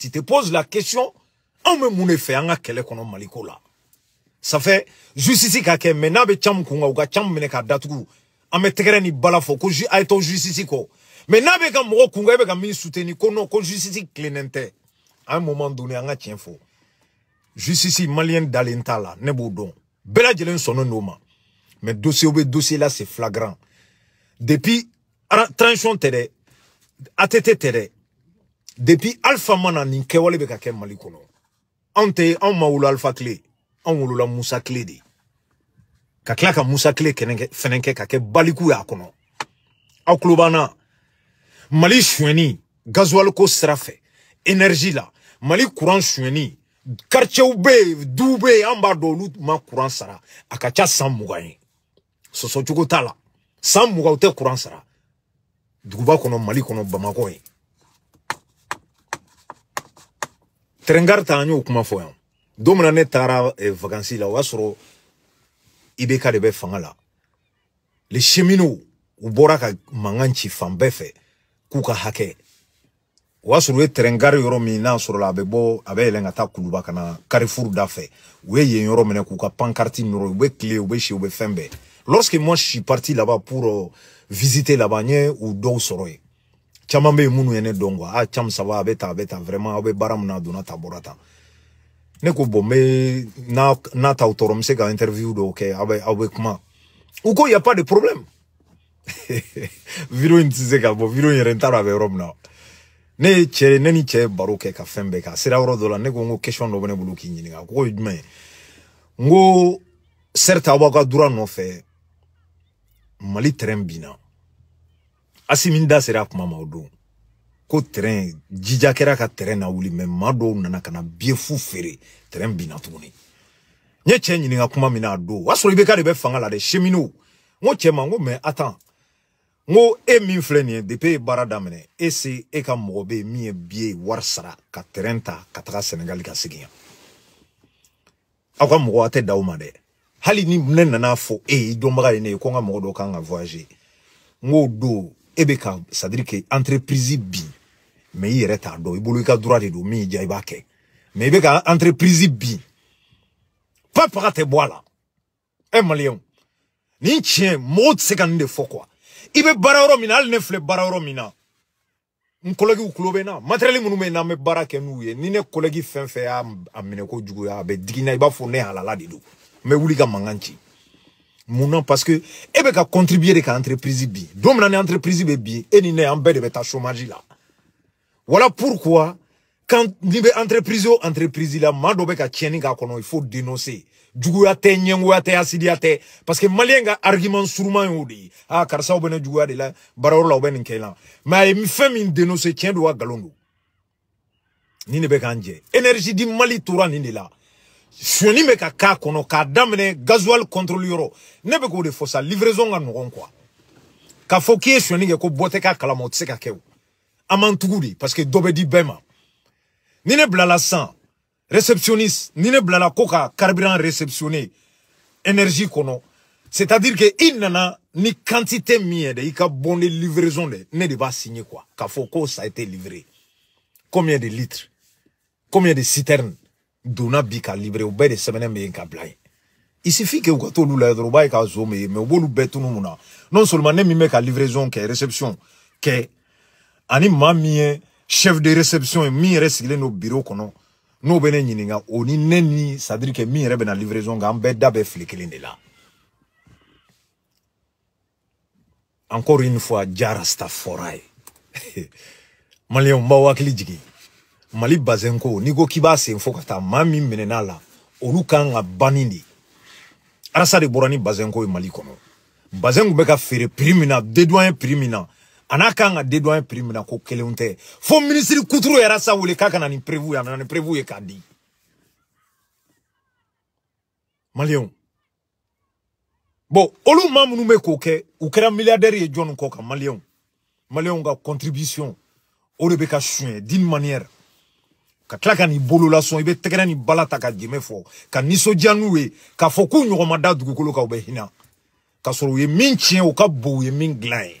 tu te poses la question anw bɛ mun de fɛ an ka kɛlɛ kɔnɔ maliko la ça fait justice ka kɛ mɛ n'a bɛ can min kun kan u ka can minɛ k'a datugu an bɛ tɛgɛrɛ ni bala fɔ ko a ye to justice kɔ mɛ n'a bɛ ka mɔgɔ kun kan e bɛ ka min soutenir ko non ko justice tilennen tɛ à un moment donné an ka tiɲɛ fɔ justice maliyɛn dalen t'a la ne b'o dɔn bɛɛ lajɛlen sɔnnen don o ma mɛ dossier bɛ dossier la c'est flagrant depuis transition tɛ dɛ ATT tɛ dɛ depuis alpha mana nin kɛwale bɛ ka kɛ mali kɔnɔ anw tɛ anw ma wolo alpha kile anw wolola musa kile de ka tila ka musa kile fɛnɛ kɛ ka kɛ baliku y'a kɔnɔ aw tulo b'an mali suɲɛni gazuwaliko sira fɛ énergie la mali kuran suɲɛni karicɛw bɛ yen duw bɛ yen an b'a dɔn olu ma kuran sara a ka ca san mugan ye sɔsɔ cogo t'a la san mugan u tɛ kuran sara duguba kɔnɔ mali kɔnɔ bamakɔ ye tɛrɛnkari ta an y'o kuma fɔ yan don min na ne tagara eh, vakansi la o y'a sɔrɔ ibk de bɛ fanga la le cheminot u bɔra ka mankan ci fan bɛɛ fɛ k'u ka hakɛ o y'a sɔrɔ u ye tɛrɛn gari yɔrɔ min n'a sɔrɔla a bɛ bɔ a bɛ yɛlɛn ka taa kuluba ka na karifuru da fɛ u ye yen yɔrɔ minɛ k'u ka pankarti nɔrɔ u bɛ kile u bɛ si u bɛ fɛn bɛɛ lorsque moi je suis parti là-bas pour euh, visiter là-bas n ye u dɔw sɔrɔ yen caman bɛ yen minnu ye ne dɔn quoi ah cam ça va a bɛ tan a bɛ tan vraiment aw bɛ baara min na a donna tan a bɔra tan ne ko bon n bɛ n'a n'a t'aw tɔɔrɔ n bɛ se ka interview dɔw kɛ aw bɛ aw bɛ kuma u ko y a pas de problème vidéo in tɛ se ka bɔ vidéo in yɛrɛ n t'a dɔn a bɛ yɔrɔ min na. ne ye cɛ ne ni cɛ baro kɛ ka fɛn bɛɛ k'a sera yɔrɔ dɔ la ne ko n ko question dɔ bɛ ne bolo k'i ɲininka ko ye jumɛn ye n ko certes aw b'aw ka dura nɔfɛ mali terrain binna asimi da sera a kuma ma o don ko terrain jija kɛra ka terrain na wuli mɛ maa dɔw nana ka na biye fu feere terrain binna tuguni n ye cɛ ɲininka kuma min na a don o y'a sɔrɔ i bɛ ka de bɛ fanga la dɛ cheminot n ko cɛ ma n ko mais attends n ko e min filɛ nin ye depi e ye baara daminɛ e se e ka mɔgɔ bɛ yen min ye biye wari sara ka tɛrɛn ta ka taga sɛnɛgali ka segin yan aw ka mɔgɔ a tɛ da o ma dɛ hali ni ne nana fɔ e ye dɔnbaga ye ne ye ko n ka mɔgɔ dɔ kan ka voyage n k'o don e bɛ ka c'est à dire que entreprise bi mɛ i yɛrɛ t'a dɔn i bolo i ka droit de don min y'i diya i b'a kɛ mɛ i bɛ ka entreprise bi papaga tɛ bɔ a la ɛ maliyɛnw nin tiɲɛ mɔgɔw tɛ se ka nin de fɔ quoi i bɛ baara yɔrɔ min na hali ne filɛ baara yɔrɔ min na n kɔlɔgiw kulo bɛ n na matɛrɛli minnu bɛ yen n'an bɛ baara kɛ n'u ye ni ne kɔlɔgi fɛn fɛn y'a a minɛ ko juguya a bɛ digi n na i b'a fɔ ne halala de don n bɛ wuli ka mankan ci munna parce que e bɛ ka contribuer de ka entreprise bi don min na ni entreprise bɛ bi e ni ne an bɛɛ de bɛ taa chômage la wala pourquoi quand n'i bɛ entreprise o entreprise la maa dɔ bɛ ka tiɲɛni k'a kɔnɔ il faut dénoncer juguya tɛ ɲɛngoya tɛ asidiya tɛ parce que maliyɛn ka argument suruman y'o de ye a ah, karisaw bɛ ne juguya de la baarayɔrɔ la u bɛ nin kɛ n na mɛ a ye fɛn min denonse tiɲɛ don wa nkalon don nin de bɛ k'an jɛ énergie di mali tora nin de la sonyani bɛ ka k'a kɔnɔ k'a daminɛ gasoil contrôle yɔrɔ ne bɛ k'o de fɔ sa livraison ka nɔgɔn quoi k'a fɔ k'i ye sonyani kɛ ko bɔ tɛ k'a kalama o tɛ se ka kɛ o an b'an tugu de parce que dɔ bɛ di bɛɛ ma ni ne bilala sisan receptionniste ni ne bilala ko ka carburant receptionné énergie kɔnɔ c'est à dire que i nana ni quantité min yɛ dɛ i ka bon de livraison dɛ ne de b'a signé quoi k'a fɔ ko ça a été livré combien de litres combien de citernes donna bi ka livré o bɛɛ de sɛbɛnnen bɛ yen ka bila yen il suffit que u ka t'olu lajɛ dɔrɔn u b'a ye k'a zo mɛ yen mais u b'olu bɛɛ tunu mun na non seulement ne min bɛ ka livraison kɛ reception kɛ ani maa min ye chef de reception ye min yɛrɛ sigilen don bureau kɔnɔ. n'o bɛ ne ɲininka o ni ne ni sadiri kɛ min yɛrɛ bɛ na livraison kan an bɛɛ da bɛ fili kelen de la encore une fois jara stafora ye maliyɛn n b'aw hakili jigin mali bazen ko n'i ko k'i b'a sen fo ka taa maa min minɛn'a la olu kan ka banni de arasa de bɔra ni bazen ko ye mali kɔnɔ bazen tun bɛ ka feere prix min na dédoyen prix min na a n'a kan ka dédouane prix mina ko kelenw tɛ fo minisiri kuturu yɛrɛ sa wele k'a kana nin prévu ye a mina nin prévu ye k'a di maliyɛnw bon olu maa minnu bɛ k'o kɛ u kɛra milliardaire ye jɔnni kɔ kan maliyɛnw maliyɛnw ka contribution o de bɛ ka suɲɛ d'une manière ka tila ka nin bololasɔn i bɛ tɛgɛrɛ ni bala ta ka jɛmɛ fɔ ka nisɔndiya n'u ye k'a fɔ k'u ɲɔgɔn ma da dugukolo kan u bɛ hinɛ k'a sɔrɔ u ye min tiɲɛ u ka bon u ye min dilan ye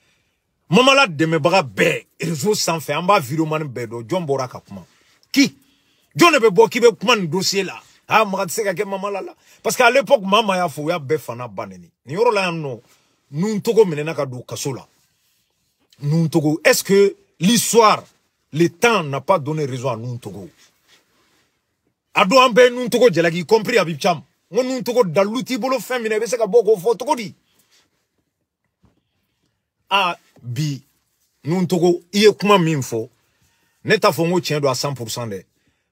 mamala dɛmɛbaga bɛɛ rezo sanfɛ an b'a videoman bɛɛ dɔ jɔn bɔra ka kuma ki jɔn de bɛ bɔ k'i bɛ kuma nin dossier la a maga tɛ se ka kɛ mamala la parce que à l'époque maa maa y'a fɔ u y'a bɛɛ fana baneni nin yɔrɔ la yan nɔ nun togo minɛna ka don kaso la nun togo est ce que l'histoire le temps n'a pas donné raison à nun togo a don an bɛɛ nun togo jalaki y compris abib cam n ko nun togo dalilu t'i bolo fɛn min na i bɛ se ka bɔ k'o fɔ cogo di aa bi nuntogo i ye kuma min fɔ ne t'a fɔ n ko tiɲɛ don a san pursan dɛ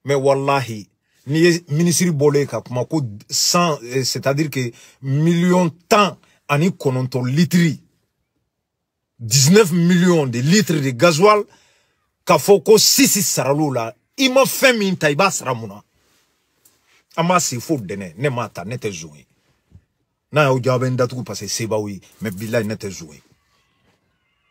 mɛ walahi n'i ye minisiri bɔlen ka kuma ko san euh, c'est à dire que miliyɔn tan ani kɔnɔntɔn litiri dix-neuf millions de litres de gasoil k'a fɔ ko sisi saral'o la i ma fɛn min ta i b'a sara mun na an b'a se fo dɛnɛ ne m'a ta ne tɛ zon ye n'a y'aw jaabi n datugu parce que se b'aw ye mɛ bilayi ne tɛ zon ye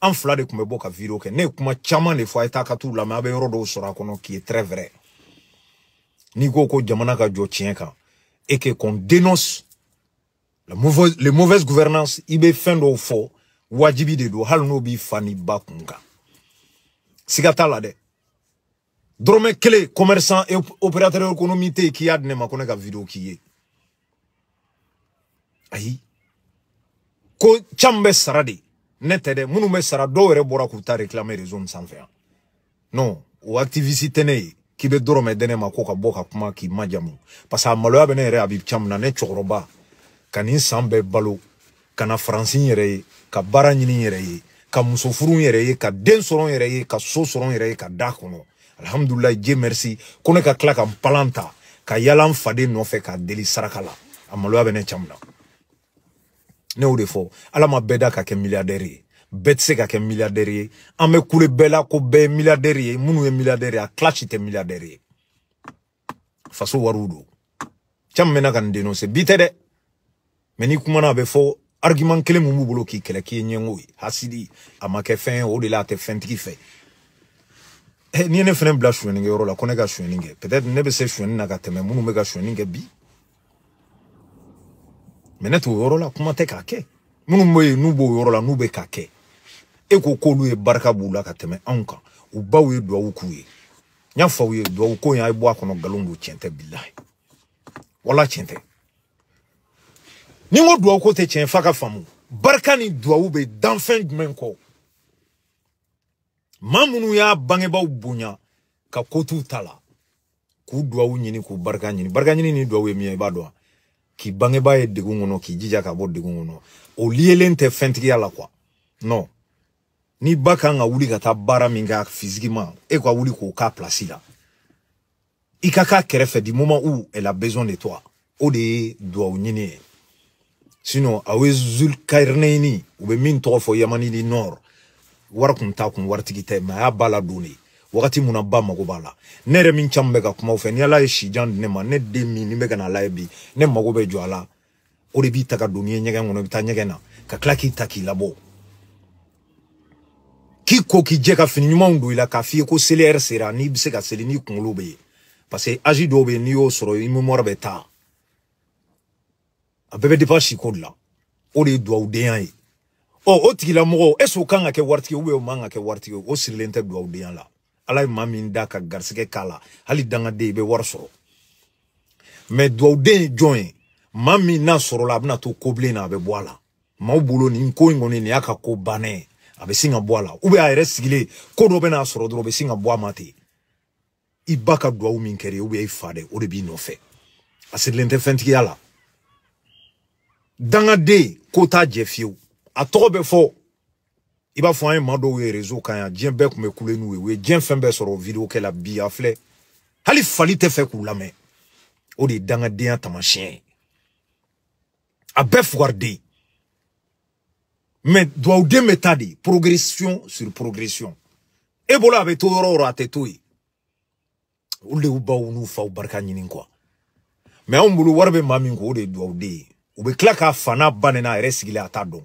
an fila de kun bɛ bɔ ka video kɛ ne ye kuma caman de fɔ a ye taa ka t'u lamɛn a bɛ yɔrɔ dɔw sɔrɔ a kɔnɔ qui est très vrai n'i ko ko jamana ka jɔ tiɲɛ kan et que qu'on dénonce la mauvaise les mauvaises gouvernances i bɛ fɛn dɔw fɔ wajibi de don hali n'o b'i fa n'i ba kun kan siga t'a la dɛ dɔrɔmɛ kelen commerçant et opérateur économique tɛ yen k'i y'a di ne ma ko ne ka video k'i ye ayi ko can bɛ sara de ne tɛ dɛ minnu bɛ sara dɔw yɛrɛ bɔra k'u ta réclamer réseau min sanfɛ yan non o activiste tɛ ne ye k'i bɛ dɔrɔmɛ dɛnɛ ma ko ka bɔ ka kuma k'i majamu parce que a maloya bɛ ne yɛrɛ Habib Cam na ne cɛkɔrɔba ka nin san bɛɛ balo ka na Faransi n yɛrɛ ye ka baara ɲini n yɛrɛ ye ka muso furu n yɛrɛ ye ka den sɔrɔ n yɛrɛ ye ka so sɔrɔ n yɛrɛ ye ka da kɔnɔ alhamdulilahi je merci ko ne ka tila ka n palan ta ka yala n faden nɔfɛ k'a deli saraka la a maloya bɛ ne Cam na ne y'o de fɔ ala ma bɛɛ da ka kɛ miliyardɛri ye bɛɛ tɛ se ka kɛ miliyardɛri ye an bɛ kule bɛɛ la ko bɛɛ ye miliyardɛri ye minnu ye miliyardɛri ye a kilasi tɛ miliyardɛri ye faso wariw don caman bɛ na ka nin denonse bi tɛ dɛ mɛ n'i kumana a bɛ fɔ argument kelen mun b'u bolo k'i kɛlɛ k'i ye ɲɛngo ye hasidi a ma kɛ fɛn ye o de la a tɛ fɛntigi fɛ n'i ye ne fana bila sonyɛnnikɛyɔrɔ la ko ne ka sonyɛnni kɛ peut-être ne bɛ se sonyɛnni na ka tɛmɛ minnu bɛ ka sonyɛnni kɛ bi mɛ ne t'o yɔrɔ la kuma tɛ k'a kɛ minnu bɛ yen n'u b'o yɔrɔ la n'u bɛ k'a kɛ e ko k'olu ye barika b'u la ka tɛmɛ anw kan u baw ye duwawu k'u ye n y'a fɔ aw ye duwawu ko in a ye bɔ a kɔnɔ nkalon don tiɲɛ tɛ bilahi wala tiɲɛ tɛ ni n ko duwawu ko tɛ tiɲɛ f'a ka faamu barika ni duwawu bɛ danfɛn jumɛn kɔ maa minnu y'a bangebaaw bonya ka ko t'u ta la k'u duwawu ɲini k'u barika ɲini barika ɲini ni duwawu ye min ye i b'a dɔn wa k'i bangebaa ye degun kɔnɔ k'i jija ka bɔ degun kɔnɔ o liyelen tɛ fɛntigiya la kuwa non ni ba kan ka wuli ka taa baara min kɛ physiquement e ka wuli k'o k'a plasi la i ka k'a kɛrɛfɛ du moment où elle a besoin de toa o de ye duwawu ɲini ye sinon a ye zulkarnaini u be min tɔgɔ fɔ yamani ni nord wari kun t'a kun waritigi tɛ mɛ a y'a ba ladon de wagati mun na ba mago b'a la ne yɛrɛ min caman bɛ ka kuma fɛ ni ala ye sijan di ne ma ne den min ni bɛ ka na ala ye bi ne mago bɛ jɔ a la o de b'i ta ka don n'i ye ɲɛgɛn kɔnɔ i bɛ taa ɲɛgɛn na ka tila k'i ta k'i labɔ k'i ko k'i jɛ ka fini ɲumanw don i la k'a f'i ye ko seliyɛri sera n'i bɛ se ka seli n'i kunkolo bɛ yen parce que âge dɔw bɛ yen n'i y'o sɔrɔ i mémoire bɛ taa a bɛɛ bɛ dépend siko de la o de ye dugawudenya ye ɔ o tigilamɔgɔ est ce o kan ka kɛ waritigi ye o man kan ka kɛ waritigi ye o sirilen tɛ dugawudenya la ala ye maa min da ka garisigɛ k'a la hali dangaden i bɛ wari sɔrɔ mɛ dugawuden ye jɔn ye maa min n'a sɔrɔla a bɛna to kobilen na a bɛ bɔ a la maaw bolo nin ko in kɔni nin y'a ka ko bannen ye a bɛ sin ka bɔ a la ubiyɛn a yɛrɛ sigilen ko dɔ bɛ n'a sɔrɔ dɔrɔn o bɛ sin ka bɔ a ma ten i ba ka duwawu min kɛra i ye ubiyɛn i fa dɛ o de b'i nɔfɛ a sirilen tɛ fɛntigiya la dangaden ko t'a jɛ fiyewu a tɔgɔ bɛ fɔ i b'a fɔ an ye maa dɔw ye rezo kan yan diɲɛ bɛɛ kun bɛ kule n'u ye u ye diɲɛ fɛn bɛɛ sɔrɔ video kɛ la bi a filɛ hali fali tɛ fɛ k'u lamɛn o de ye dangadenya taamasiyɛn ye a bɛɛ fugariden mɛ dugawuden bɛ taa de progression sur progression e bolo a bɛ to yɔrɔ o yɔrɔ a tɛ to yen olu de y'u baw n'u faw barika ɲini kuwa mɛ anw bolo wari bɛ maa min kun o de ye dugawuden ye u bɛ tila k'a fa n'a ba nɛn'a yɛrɛ sigilen a t'a dɔn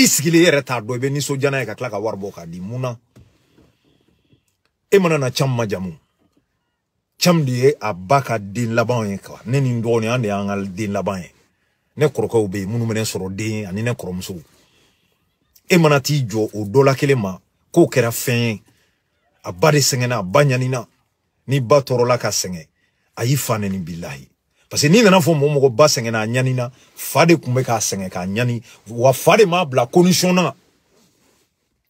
i sigilen yɛrɛ t'a dɔn i bɛ nisɔndiya n'a ye ka tila ka wari bɔ k'a di mun na e mana na cam ma jamu cam de ye a ba ka den laban ye ka ne ni n dɔgɔnin an de y'an ka den laban ye ne kɔrɔkɛw bɛ yen minnu bɛ ne sɔrɔ den ani ne kɔrɔmusow e mana t'i jɔ o dɔ la kelen ma k'o kɛra fɛn ye a ba de sɛgɛnna a ba ɲanina ni ba tɔɔrɔla ka sɛgɛn a y'i fa nɛni bilahi parce que n'i nana fɔ mɔgɔ mɔgɔ ba a ɲanina fa de tun bɛ k'a sɛgɛn k'a ɲani wa fa de m'a bila condition na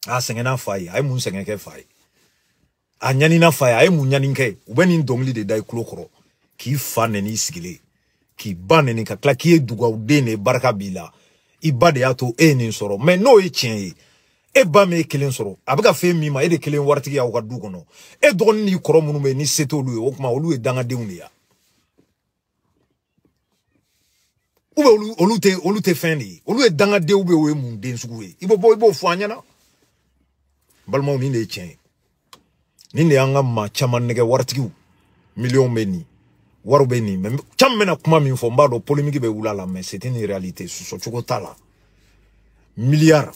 a sɛgɛnna fa ye a ye mun sɛgɛn kɛ fa ye a ɲanina fa ye a ye mun ɲani kɛ u bɛ nin dɔnkili de da i tulo kɔrɔ k'i fa nɛni sigilen k'i ba nɛni ka tila k'i ye dugawuden de ye barika b'i la i ba de y'a to e ye nin sɔrɔ mɛ n'o ye tiɲɛ ye e ba min ye kelen sɔrɔ a bɛ ka fɛn min ma e de kelen waritigiya aw ka du kɔnɔ e dɔgɔnin n'i kɔrɔ minnu bɛ yen ni se t'olu ye o tuma olu ye dangadenw de ye ou bɛ olu olu tɛ olu tɛ fɛn de ye olu ye dangadenw bɛ o ye mun den sugu ye i b'o bɔ i b'o fɔ an ɲɛna balimaw nin de ye tiɲɛ ye nin de y'an ka maa caman nɛgɛ waritigiw miliyɔn bɛ nin wari bɛ nin mɛ caman bɛna kuma min fɔ n b'a dɔn polémique bɛ wuli a la mɛ c'est une réalité sɔsɔcogo t'a la miliyari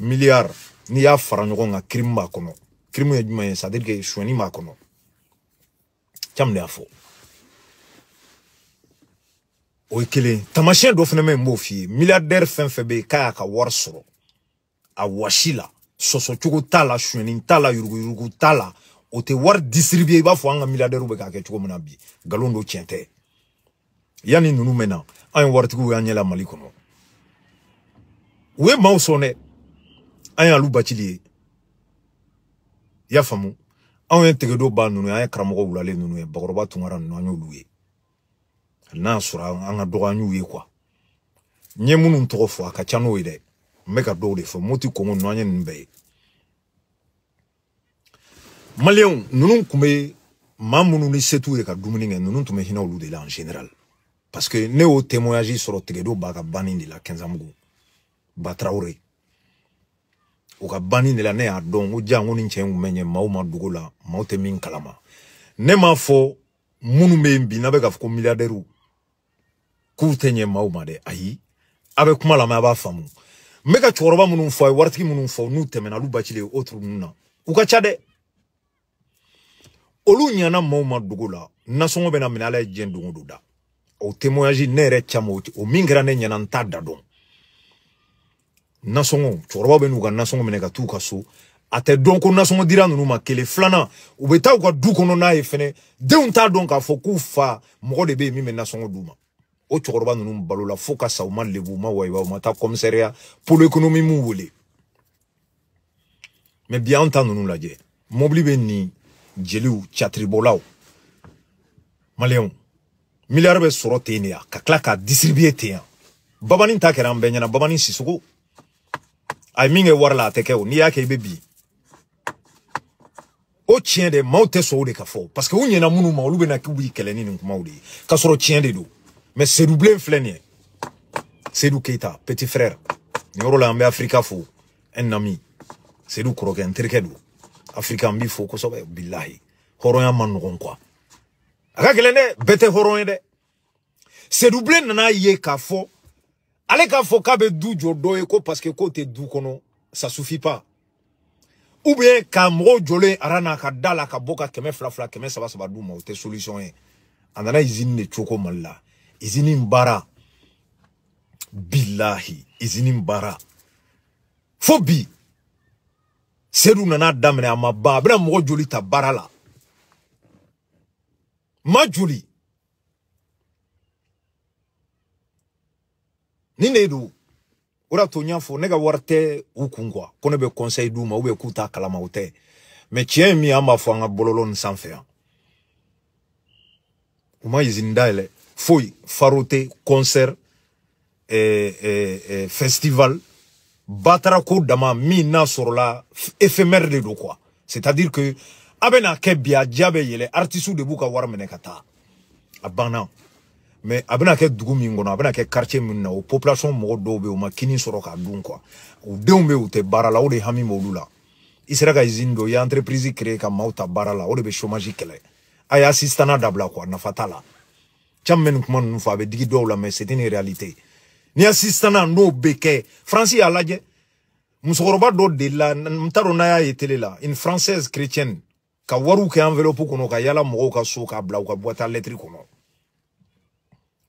miliyari n'i y'a fara ɲɔgɔn kan kirimu b'a kɔnɔ kirimu ye jumɛn ye c'est à dire que sonyani b'a kɔnɔ caman de y'a fɔ. Oye kele, tamasyen do fneme mbo fye, milyarder fenfebe e kaya ka war soro, a washi la, sosot choukou tala, chouenin tala, yurugou yurugou tala, ote war distribye i bafwa anga milyarder oube kake choukou mnabi, galon do tiente. Yani nounou mena, ayon wartikou yanyela malikounou. Ouye mwaw sonen, ayon alou bachilie, ya famou, ayon teke do banounou, ayon kramou kou lale nounou, bakoroba toungara nounou e louye. n'a sɔrɔ an ka dɔgɔ an y'u ye kuwa n ye minnu tɔgɔ fɔ a ka ca n'o ye dɛ n bɛ ka dɔw de fɔ moti kɔngɔ nɔ ye ninnu bɛɛ ye maliyɛnw ninnu tun bɛ maa minnu ni se t'u ye ka dumuni kɛ ninnu tun bɛ hinɛ olu de la en général parce que ne y'o témoignage sɔrɔ tigɛdo b'a ka banni de la kɛnzamugu batarawure o ka banni de la ne y'a dɔn ko jaa n ko nin cɛ in kun bɛ ɲɛ maaw ma dogo la maaw tɛ min kalama ne m'a fɔ minnu bɛ yen bi n'a bɛ k'a fɔ ko miliyardɛriw k'u tɛ ɲɛ maaw ma dɛ ayi a bɛ kuma b'a faamu n bɛ ka cɛkɔrɔba minnu fɔ a ye n'u tɛmɛna olu bacilen o turu ninnu na olu ɲana maaw ma na minɛ ala ye diɲɛ don o don da o o min ne ɲɛna n t'a da dɔn nasɔngɔ cɛkɔrɔbaw bɛ n'u ka nasɔngɔ minɛ so a tɛ dɔn ko nasɔngɔ dira ninnu ma kelen filanan u bɛ taa u ka n'a ye fɛnɛ denw t'a k'a fɔ k'u fa de bɛ yen min bɛ nasɔngɔ d'u o cɛkɔrɔba ninnu balola fo ka sa u ma lebu u ma wayiwa u ma taa kɔmisɛriya polo ekonomi m'u wele mɛ bi an ta ninnu lajɛ mobili bɛ nin jeliw catiribɔlaw maliyɛnw miliyari bɛ sɔrɔ ten de yan ka tila k'a disiribiye ten yan babani ta kɛra an bɛɛ ɲɛna babani sisogo a ye min kɛ wari la a tɛ kɛ o n'i y'a kɛ i bɛ bin o tiɲɛ dɛ maaw tɛ sɔn o de ka fɔ parce que u ɲɛna minnu ma olu bɛna k'u b'i kɛlɛ ni nin kumaw de ye k'a sɔrɔ tiɲɛ de don Mais c'est doublé, filɛ nin ye sedu petit frère nous yɔrɔ en an bɛ afirika un ami. C'est kɔrɔkɛ n terikɛ don afirika n b'i fo kosɛbɛ bilahi hɔrɔnya ma nɔgɔn kuwa a ka gɛlɛn dɛ bɛɛ tɛ hɔrɔn ye dɛ sedu nana yé, kafo. fɔ kafo, k'a fɔ k'a bɛ ko parce que k'o tɛ du ça suffit pas ou bien Cameroun mɔgɔw jɔlen ara n'a ka da la ka bɔ ka kɛmɛ fila fila kɛmɛ saba saba d'u ma o solution ye a nana izini de izini mbara bilahi izini mbara fo bi sedu nana daminɛ a ma ba a bena mɔgɔ joli ta baara la ma joli nin ne don o de to n y'a fɔ ne ka wari tɛ u kun kuwa ko ne bɛ d'u ma ubiyɛn k'u t'a kalama o tɛ mɛ tiɲɛ ye min an b'a fɔ an ka bɔlɔlɔ yan u ma izini dayɛlɛ fouille, faroté, concert eh, eh, eh, festival batrako dama mina n'a la, éphémère de l'eau, quoi c'est à dire que abena kebia, kɛ yele, a de bouka war menekata abana. mais abena ke dgoumingona, abena ke quartier population modo dobe ou ma kini soroka barala ou de hami moulula. il ya sera ka entreprise créer ka maaw ta baara la o de chômage y a dabla quoi na fatala. caman bɛ nin kuma ninnu fɔ a bɛ digi dɔw la mɛ c'est une réalité ni assistant n'o bɛ kɛ faransi y'a lajɛ musokɔrɔba dɔ delila n t'a dɔn n'a y'a ye tele la une française chrétienne ka wariw kɛ enveloppe kɔnɔ ka yala mɔgɔw ka so k'a bila u ka boîte à lettres kɔnɔ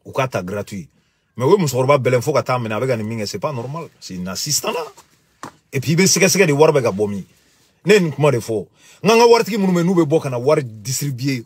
u k'a ta gratuit mais o ye musokɔrɔba bɛlɛn fo ka taa minɛ a bɛ ka nin min kɛ c'est pas normal c'est une assistant là et puis i bɛ sɛgɛsɛgɛ de wari bɛ ka bɔ min ne ye nin kuma de fɔ n ka n ka waritigi minnu bɛ n'u bɛ bɔ ka na wari distribuer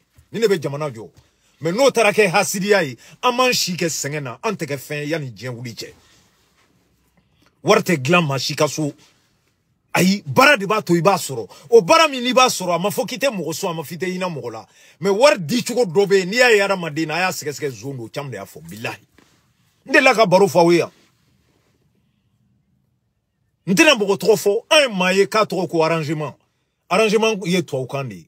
ni ne bɛ jamana jɔ mɛ n'o taara kɛ hasidiya ye an b'an si kɛ sɛgɛn na an tɛ kɛ fɛn ye yanni diɲɛ wuli cɛ wari tɛ dilan maa si ka so ayi baara de b'a to i b'a sɔrɔ o baara min n'i b'a sɔrɔ a ma fɔ k'i tɛ mɔgɔ sɔn a ma fɔ i tɛ hinɛ mɔgɔ la mɛ wari di cogo dɔ bɛ yen n'i y'a ye hadamaden na a y'a sɛgɛsɛgɛ zon don caman de y'a fɔ bilahi n delila ka baro fɔ aw ye yan n tɛna mɔgɔ tɔgɔ fɔ an ye maa ye k'a tɔgɔ ko arrangement arrangement ye tubabukan de ye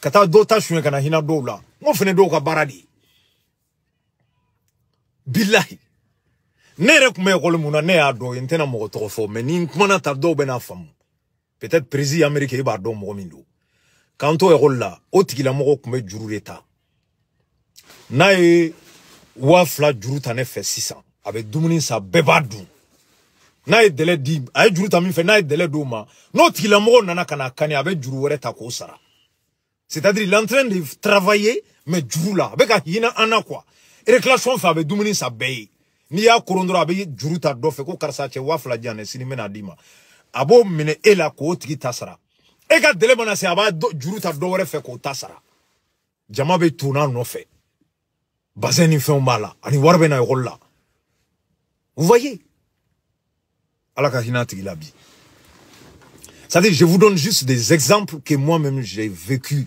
ka taa dɔ ta suɲɛ ka na hinɛ dɔw la n ko fɛnɛ dɔw ka baara de ye bilahi ne yɛrɛ kun bɛ ekɔli mun na ne y'a dɔn ye n tɛna mɔgɔ tɔgɔ fɔ mɛ ni n kumana ta dɔw n'a faamu peut-être prési amérique e b'a dɔn mɔgɔ min don k'an to ekɔli la o tigilamɔgɔ kun bɛ juru de ta n'a ye wa fila juru ta ne fɛ sisan a bɛ dumuni san bɛɛ b'a dun n'a ye dɛlɛ di a ye juru ta min fɛ n'a ye dɛlɛ di o ma n'o tigilamɔgɔ nana ka na kani a bɛ juru wɛrɛ ta k'o sara C'est-à-dire, il est en train de travailler, mais juru la. Beka hina ana quoi. Réclamation fa be sa Ni ya korondora be juruta ta do fe ko karsa che wa jane mena dima. Abo mene ela ko tigi tasara. E ka dele mana se aba do, juru ta do wore ko tasara. Jama be tourna, non fe. Bazen ni fe on bala. Ani warbe na Vous voyez Allah ka hina tigi la bi. C'est-à-dire, je vous donne juste des exemples que moi-même j'ai vécu.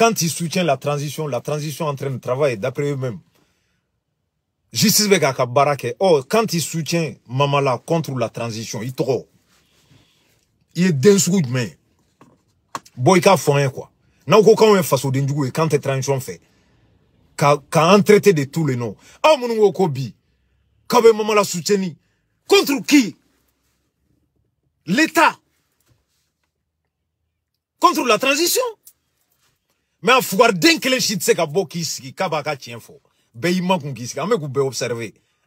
quand ils soutiennent la transition, la transition est en train de travailler d'après eux-mêmes. Justice Begaka Barake, oh, quand ils soutiennent Mamala contre la transition, il trop. Il est d'un sou Boyka font quoi. N'a quand on face au quand la transition fait. Qu'a de tous les noms. Ah, mon Kobi. Kabe Mamala soutient. Contre qui? L'État. Contre la transition. mɛ a fugariden kelen si tɛ se ka bɔ k'i sigi k'a b'a ka tiɲɛ fɔ bɛɛ y'i makun k'i sigi an bɛ k'u bɛɛ observe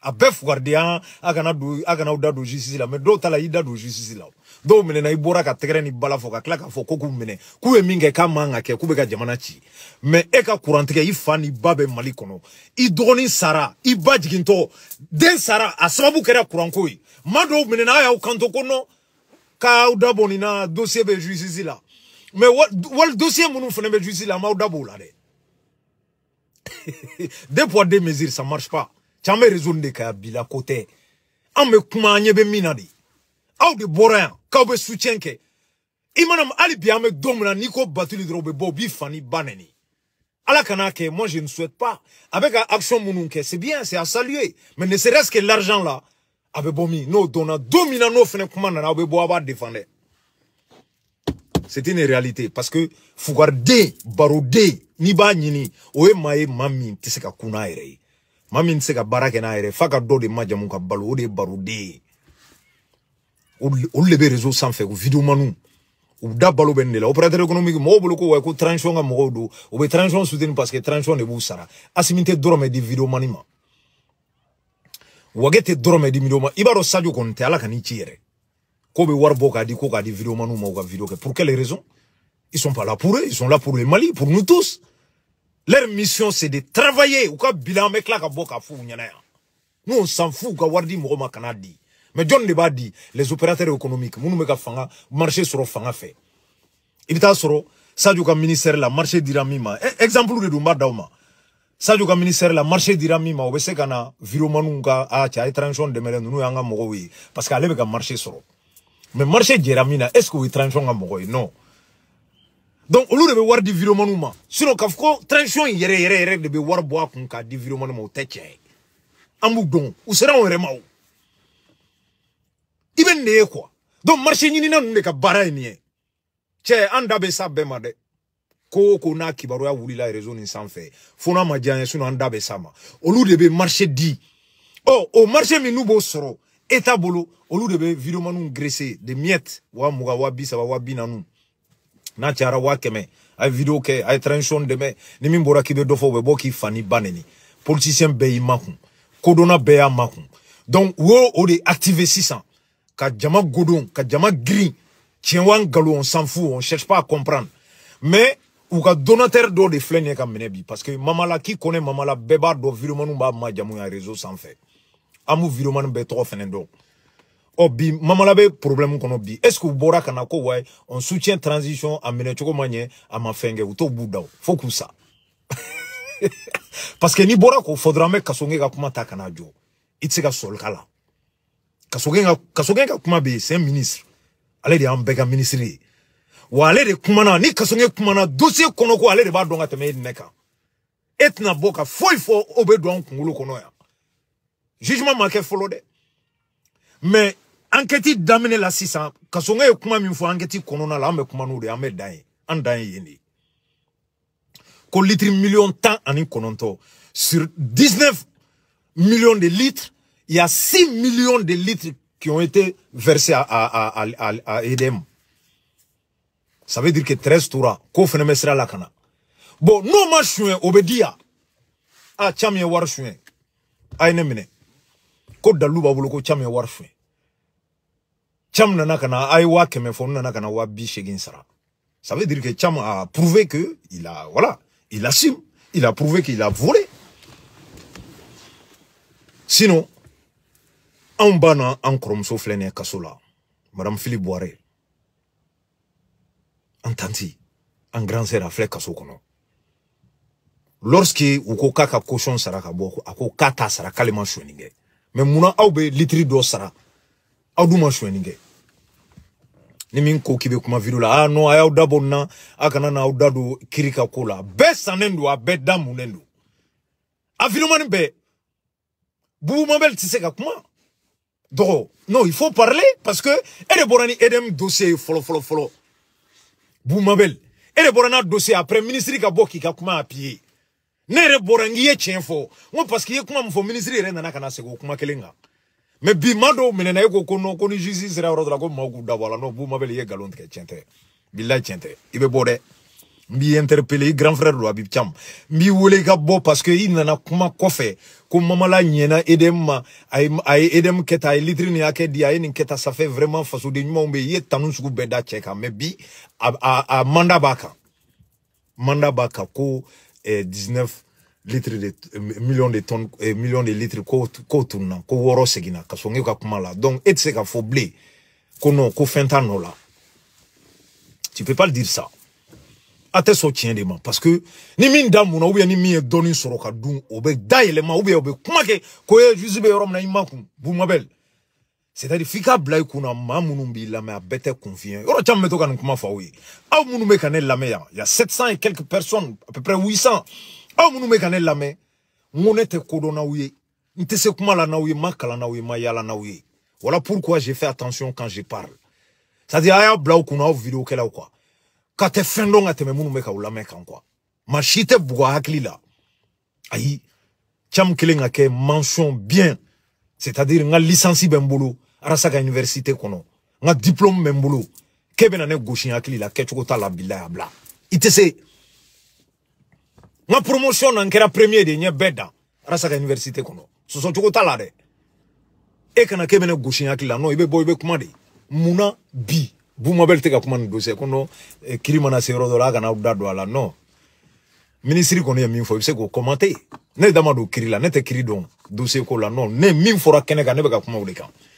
a bɛɛ fugarideya a kana don a kana aw da don justice la mɛ dɔw ta la i da don justice la dɔw minɛna i bɔra ka tɛgɛrɛ ni bala fɔ ka tila k'a fɔ ko k'u minɛ k'u ye min kɛ k'a man ka kɛ k'u bɛ ka jamana ci mɛ e ka kurantigɛ i fa n'i ba bɛ mali kɔnɔ i dɔgɔnin sara i ba jigintɔ den sara a sababu kɛra kuranko ye ma dɔw minɛna a y'aw kanto ko nɔ k'aw dabɔ nin na dossier bɛ justice la mais wali dossier minnu fana bɛ justice la an b'aw da la dɛ deux poids deux mesures ça marche pas can bɛ réseau de ka bila ko tɛ kuma an ɲɛ de aw de bɔra yan k'aw bɛ soutien kɛ i mana bi an bɛ don n'i ko batuli drobe u bɛ bɔ u ala moi je ne souhaite pas avec action minnu kɛ c'est bien c'est à saluer mais ne serait-ce que l'argent là avec bomi, nous min n'o millions don min na n'o fana kuma défendre c'est une réalité parce que faut garder, barouder, n'i b'a ni ni, oué maé, mami, maa min tɛ se ka kun n'a yɛrɛ ye maa ka baara n'a ere, faka do de majamu ka balo o de ye Ou ye olu sans bɛ ou vidéo o Ou da balou ben nin de la opérateur économique mɔgɔw bolo ko wayi ko transition ka mɔgɔw don u bɛ transition soutenir parce que transition de b'u sara asimi tɛ dɔrɔmɛ di videomani ma wage tɛ dɔrɔmɛ di videomani ibaro b'a dɔn sajo kɔni n'i ci Pour quelles raisons Ils sont pas là pour eux, ils sont là pour les Mali, pour nous tous. Leur mission c'est de travailler. Ou Nous on s'en fout Mais John Deba dit les opérateurs économiques nous fanga marché sur fanga fait. ça, ministère marché dira Exemple de Doumba Dauma. du ka ministère marché dira mima kana a de merde. nous parce qu'elle ka marché mais marché jɛra min na est ce que o ye transition ka mɔgɔ ye non donc olu de bɛ wari di viromaniw ma sinon k'a fɔ ko transition in yɛrɛ yɛrɛ yɛrɛ de bɛ wari bɔ a kun k'a di viromani ma o tɛ tiɲɛ ye an b'u dɔn u sera anw yɛrɛ ma o i bɛ nin de ye quoi donc marché ɲinina ninnu de ka baara ye nin ye cɛ an da bɛ s'a bɛɛ ma dɛ ko o ko n'a kibaruya wulila réseau nin sanfɛ fo n'a ma diya an ye sinon an da bɛ s'a ma olu de bɛ marché di ɔ o marché min n'u b'o sɔrɔ Et à bolo lieu de bɛ manou graisser de miettes wa à wa bi wa bi nanou, n'a tiara wa a vidéo video kɛ a tranchon de me, ni min bora k'i de dofo fɔ u k'i fani baneni politicien bɛɛ makou, kodona kodɔnna makou, donc wo o de activer 600 ka jama godon ka jama gris, tien wa galou, on s'en fout on cherche pas à comprendre mais ou ka donateur d'eau de filɛ ka bi parce que mamala k'i connaît mamala bɛɛ b'a ma videomaninw b'a majamu ya réseau fait. an b'u vidéoman bɛɛ tɔgɔ fɛnɛ dɔn ɔ bi mamala bɛ problème kɔnɔ bi est ce que u bɔra ka na ko wayi on soutient transition a minɛcogo ma ɲɛ a ma fɛn kɛ u t'o b'u da o fo k'u sa parce que n'i bɔra k'o fɔ dɔrɔn an bɛ kasogɛn ka kuma ta ka n'a jɔ i tɛ se ka sɔli k'a la kasogɛn ka kasogɛn ka kuma bɛ yen c'est un ministre ale de y'an bɛɛ ka ministre ye wa ale de kumana ni kasogɛn kumana dossier kɔnɔ ko ale de b'a dɔn ka tɛmɛ e ni ne kan e tɛna bɔ ka foyi fɔ o bɛ don an kunkolo kɔnɔ yan jugement ma kɛ Mais dɛ enquête d'amener la sisan kasonga ye kuma min fɔ enquête kɔnɔna la an n'o de an bɛ dan ye an dan million de temps, en miliyɔn sur 19 millions de litres il y a 6 millions de litres qui ont été versés à, à, à, à, à Edem. Ça veut dire que 13 tours, qu'on fait le la kana. Bon, nous ma chouin, obédia. Ah, tiens, mi war Aïe, ne ça veut dire que a prouvé que il a voilà il assume il a prouvé qu'il a volé sinon anw bana an en chrome nin madame Philippe boire an grand sœur a filɛ lorsque ko kaka ka sara ka boko ko sara kalement mɛ munna aw bɛ litiri dɔ sara aw dun ma sonyani kɛ ni min ko k'i bɛ kuma video la ah non a y'aw dabɔ nin na a kana n'aw da don kiri ka ko la a bɛɛ sannen don a bɛɛ da munnen don a filmani bɛɛ Boubou Mabel tɛ se ka kuma dɔgɔ non il faut parler parce que e de bɔra ni EDM dossier ye fɔlɔ fɔlɔ fɔlɔ e de bɔra n'a dossier après ministre ka bɔ k'i ka kuma appuyer ne yɛrɛ bɔra n k'i ye tiɲɛ fɔ n ko parce que kuma min fɔ minisiri na segin o kuma kelen kan bi maa dɔw minɛna e ko ko non ko ni justice ko maaw k'u dabɔ a la non ye nkalon tigɛ tiɲɛ tɛ bilayi tiɲɛ tɛ i interpeller grand frère don Habib Thiam n b'i ka bɔ parce que i nana kuma kɔfɛ ko Mamala ɲɛna EDM ma a ye a ye EDM kɛ tan a ye litiri nin ça fait vraiment fasoden ɲumanw bɛ yen ye tanu sugu bɛɛ da cɛ bi a a a mandat b'a kan mandat ko 19 litres de euh, millions de tonnes euh, millions de litres ko ko ko woro seginna ka sɔn ka kuma la donc et tɛ se ka fɔ ko non ko fɛn t'a la tu peux pas le dire ça attends tɛ sɔn de parce que ni min da mun ou bien ni min donne soro ka dun o bɛ da yɛlɛma ou bien kuma ke ko e juge bɛ yɔrɔ na i Boumabel c'est-à-dire fika blai kuna i kunna maa minnu b'i lamɛn a bɛɛ kuma fɔ aw ye la minnu bɛ y'a 700 et quelques personnes à peu près 800 aw minnu bɛ ka ne lamɛn n ko ne na se kuma la na ye ma kalan na oui. ma yala, na voilà pourquoi j'ai fait attention quand je parle c'est-à-dire a kuna bila vidéo kunna aw videokɛlaw quoi ka tɛ fɛn dɔn ka tɛmɛ minnu bɛ k'aw kan quoi Ma si tɛ bugɔ la mention bien c'est-à-dire nga licensi lisansi bɛ ben arasa ka université kɔnɔ n ka diplôme bɛ n bolo k'e bɛna ne gosi hakili la kɛcogo t'a la bilayi a bila i tɛ se n ka promotion na n kɛra premier de ɲɛ bɛɛ dan arasa ka université kɔnɔ sɔsɔcogo t'a la dɛ e kana k'e bɛna gosi hakili la non i bɛ bɔ i bɛ kuma de munna bi bumabɛli tɛ ka kuma nin dosɛ kɔnɔ eh, kiri mana se yɔrɔ dɔ la a kana da don a la non minisiri kɔni ye min fɔ i bɛ se k'o kɔmante ne dama don kiri la ne tɛ kiri dɔn dose ko la non ne min fɔra kɛnɛ kan ne bɛ ka kuma o de kan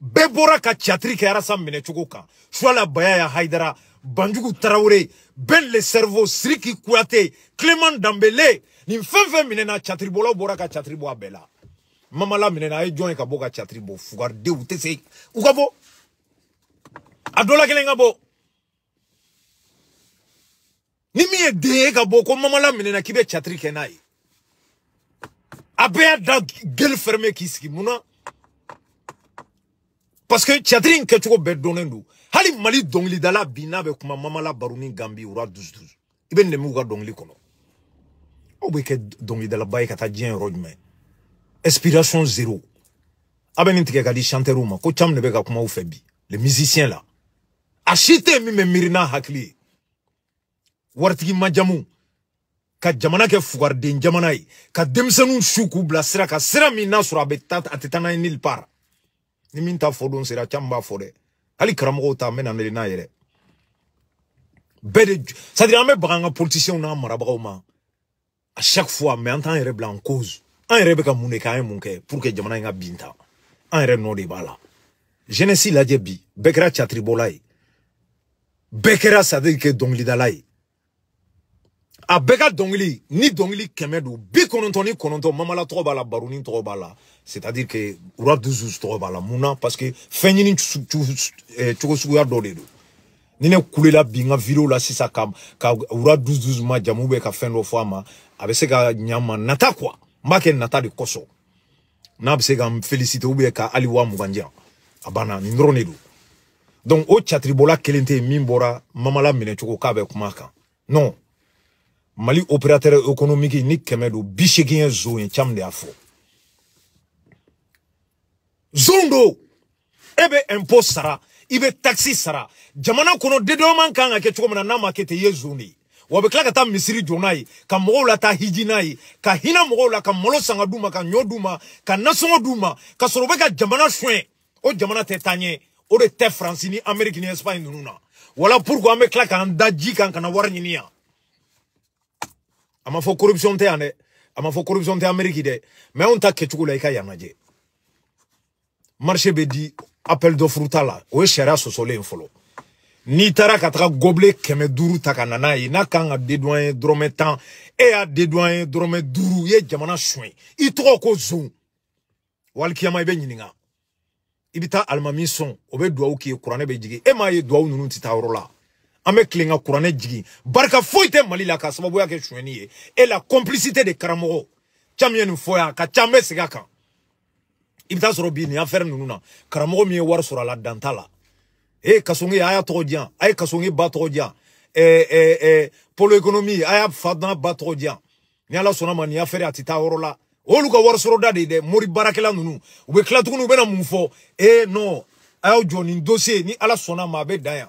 bɛɛ bɔra ka catiri kɛ arasa minɛcogo kan suwala baya ya haidara banjugu tarawure ben le cerveau siriki kuyate clément danbele nin fɛn fɛn minɛna catiribɔlaw bɔra ka catiri bɔ a bɛɛ la mamala minɛna a ye jɔn ye ka bɔ ka catiri bɔ fugaridenw tɛ se u ka bɔ a dɔ la kelen ka bɔ ni min ye den ye ka bɔ ko mamala minɛna k'i bɛ catiri kɛ n'a ye a bɛɛ y'a da gele ferme k'i sigi mun na parce que cɛtiri in kɛcogo bɛɛ dɔnnen don hali mali dɔnkilidala bi n'a bɛ kuma mamala baro ni ganbi ura dusudusu i bɛ nɛmɛ u ka dɔnkili kɔnɔ aw bɛ kɛ dɔnkilidalaba ye ka taa diɲɛ yɔrɔ jumɛn inspiration zero a bɛ nin tigɛ ka di chanteurs ma ko cam de bɛ ka kuma u fɛ bi les musiciens la a si tɛ min bɛ miiri n'a hakili ye waritigi majamu ka jamana kɛ fugariden jamana ye ka denmisɛnninw su k'u bila sira ka sira min n'a sɔrɔ a bɛ taa a tɛ taa n'a ye nulle part ni min ta fɔ don sera caman b'a fɔ dɛ hali karamɔgɔw ta n bɛ na nele n'a ye dɛ bɛɛ de c'est à dire an bɛ baga an ka politisiyɛnw n'an marabagaw ma à chaque fois mais an t'an yɛrɛ bila en cause an yɛrɛ bɛ ka mun de kɛ an ye mun kɛ pour que jamana in ka bin ta an yɛrɛ nɔ de b'a la jeunesse lajɛ bi bɛɛ kɛra catiribɔla ye bɛɛ kɛra c'est à dire que dɔnkilidala ye a bɛɛ ka dɔnkili ni dɔnkili kɛmɛ don bi kɔnɔntɔn ni kɔnɔntɔn mamala tɔgɔ b'a la baroni tɔgɔ b'a la c'est à dire que uraduzuz tɔgɔ b'a la mun na parce que fɛn ɲini eh, cogo suguya dɔ de don ni ne kulela bi n ka video la sisan ka ka uraduzuz ma jamu bɛ ka fɛn dɔ fɔ a ma a bɛ se ka ɲa n ma nata quoi n b'a kɛ nata de kosɔn n'a bɛ se ka n féliciter ubiyɛn ka hali wa mugan di yan a banna nin dɔrɔn de don donc o catiribɔla kelen tɛ yen min bɔra mamala minɛcogo k'a bɛ kuma a kan non mali opérateur économique ni kɛmɛ don bi seegin ye zon ye caman de y'a fɔ zon do e bɛ impôt sara i bɛ taxi sara jamana kɔnɔ dédoman kan ka kɛ cogo min na n'a ma kɛ ten i ye zon de ye wa bɛ tila ka taa misiri jɔ n'a ye ka mɔgɔw la taa hiji n'a ye ka hinɛ mɔgɔw la ka malo san ka d'u ma ka ɲɔ d'u ma ka nasɔngɔ d'u ma ka sɔrɔ u bɛ ka jamana suɲɛ o jamana tɛ taa ɲɛ o de tɛ faransi ni amɛriki ni ɛsipaɲi ninnu na wala pourquoi an bɛ tila k'an da ji kan ka na wari ɲini yan a ma fɔ corruption tɛ yan dɛ a ma fɔ corruption tɛ amérique dɛ mɛ anw ta kɛcogo la i ka yan lajɛ marché bɛ di appel d'offre ta la o ye sariya sɔsɔlen ye fɔlɔ n'i taara ka taga gobile kɛmɛ duuru ta ka na n'a ye n'a kan ka dédouaner dɔrɔmɛ tan e y'a dédouaner dɔrɔmɛ duuru i ye jamana suɲɛ i tɔgɔ ko zon walikiyama i bɛ ɲininka i bɛ taa alimami sɔn o bɛ duwawu k'i ye kuranɛ bɛ jigin e m'a ye duwawu ninnu tɛ taa yɔrɔ la an bɛ tilen ka Barka jigin barika foyi mali la k'a et e la complicité de karamɔgɔ ca min ye nin fɔ yan a ka ca an a kan i na karamɔgɔ min war wari la dantala. e kasonge a y'a diyan a ye kasonge ba tɔgɔ diyan ɛɛ a ba diyan ni ala mani a tɛ la olu ka war de mori baarakɛla ninnu u bɛ tila tuguni e, u bɛna non dossier ni ala sɔnna ma a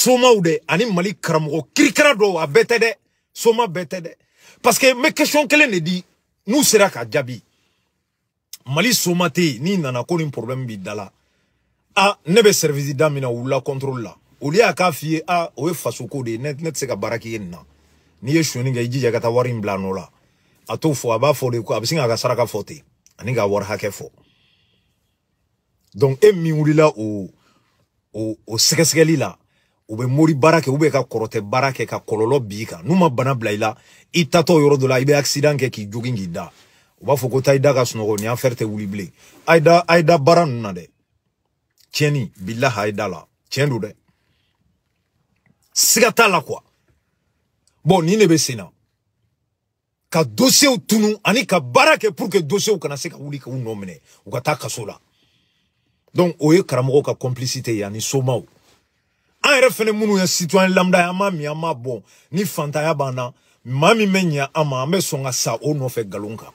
somaw dɛ ani mali karamɔgɔ kirikara do a bɛɛ tɛ dɛ soma bɛɛ tɛ dɛ parce que n question kelen ne di n'u sera ka jaabi mali soma tɛ n'i nana ko nin problème b'i da la ah ne bɛ service da min na o wulila la olu y'a k'a f'i ye o ye faso de ye ne tɛ se ka baara k'i ye nin na n'i ye sonyani kɛ i jija ka taa wari in bila a nɔ la a t'o fɔ a b'a fɔ de ko a bɛ sin k'a ka saraka fɔ ten ani k'a wari hakɛ fɔ donc e min wulila o o o sɛgɛsɛgɛli la u bɛ mori baara kɛ u bɛ ka kɔrɔtɛ baara kɛ ka kɔlɔlɔ b'i kan n'u ma bana bila i la i tatɔ yɔrɔ dɔ la i bɛ akisidan kɛ k'i jogin k'i da u b'a fɔ ko taa i da ka sunɔgɔ nin afɛri tɛ wuli bilen a ye da a ye da baara ninnu na dɛ tiɲɛni bilahi a ye da la tiɲɛ don dɛ siga t'a la kuwa bɔn nin de bɛ sen na ka dosiyew tunu ani ka baara kɛ pour que dosiyew kana se ka wuli k'u nɔ minɛ u ka taa kaso la donc o ye karamɔgɔw ka complicité ye ani somaw an yɛrɛ fɛnɛ minnu ye citoyen lambda ye an m'a min an m'a bɔn ni fantanya b'an maa min bɛ ɲɛ an ma an bɛ sɔn ka sa o nɔfɛ nkalon kan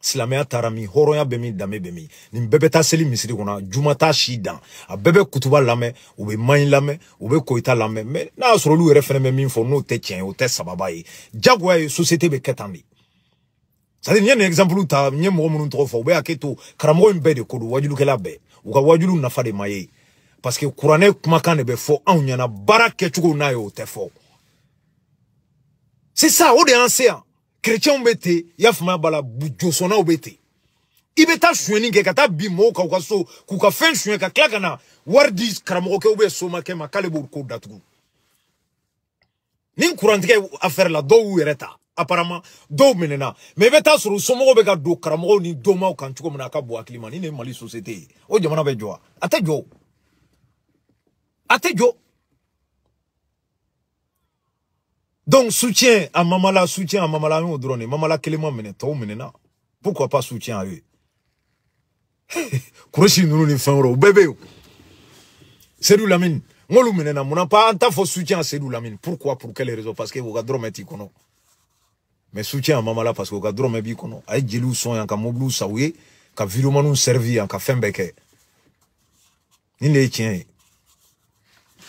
silamɛya taara min hɔrɔnya bɛ min danbe bɛ min nin bɛɛ bɛ taa seli misiri kɔnɔ juma t'a si dan a bɛɛ bɛ kutuba lamɛn u bɛ maɲi lamɛn u bɛ koyita lamɛn mɛ n'a y'a sɔrɔ olu yɛrɛ fɛnɛ bɛ min fɔ n'o tɛ tiɲɛ o tɛ sababa ye jagoya ye sosiyete bɛ kɛ tan de sadi n ye nin exemple ta n ye mɔgɔ minnu tɔgɔ fɔ u bɛ hakɛ to karamɔgɔ in bɛɛ de ko don wajulukɛla bɛɛ u ka wajulu nafa de ma ye parce que kuranɛ kumakan de bɛ fɔ anw ɲɛna baara kɛcogo n'a ye o tɛ fɔ sisan o de y'an se yan y'a faamuya b'a la bété bɛ ten i bɛ taa sonyani ka taa k'u ka fɛn sonya ka tila ka na wari di karamɔgɔkɛ ubiyɛn ma k'ale b'o ko datugu ni kurantigɛ affaire la dɔw y'u yɛrɛ apparemment dɔw minɛna mɛ i bɛ taa sɔrɔ ka don karamɔgɔw ni donmaw kan cogo min na ka bon hakili ma ni mali société o oh, jamana bɛ jɔ wa a a yo. donc soutien à mamala soutien à mamala an y'o dɔrɔn mamala kelen ma minɛ mené na. pourquoi pas soutien à eux kurusi ninnu nous nous wɛrɛw bébé bɛ oh. yen sedu lamini n k'olu minɛna pas En t'a soutien à sedu lamini pourquoi pour quelle raison parce que vous ka dɔrɔmɛ kono. mais soutien à mamala parce que vous ka dɔrɔmɛ b'i kɔnɔ a ye jeliw sɔn yan ka mobiliw sa u ye ka vidéomanw servi yan ka fɛn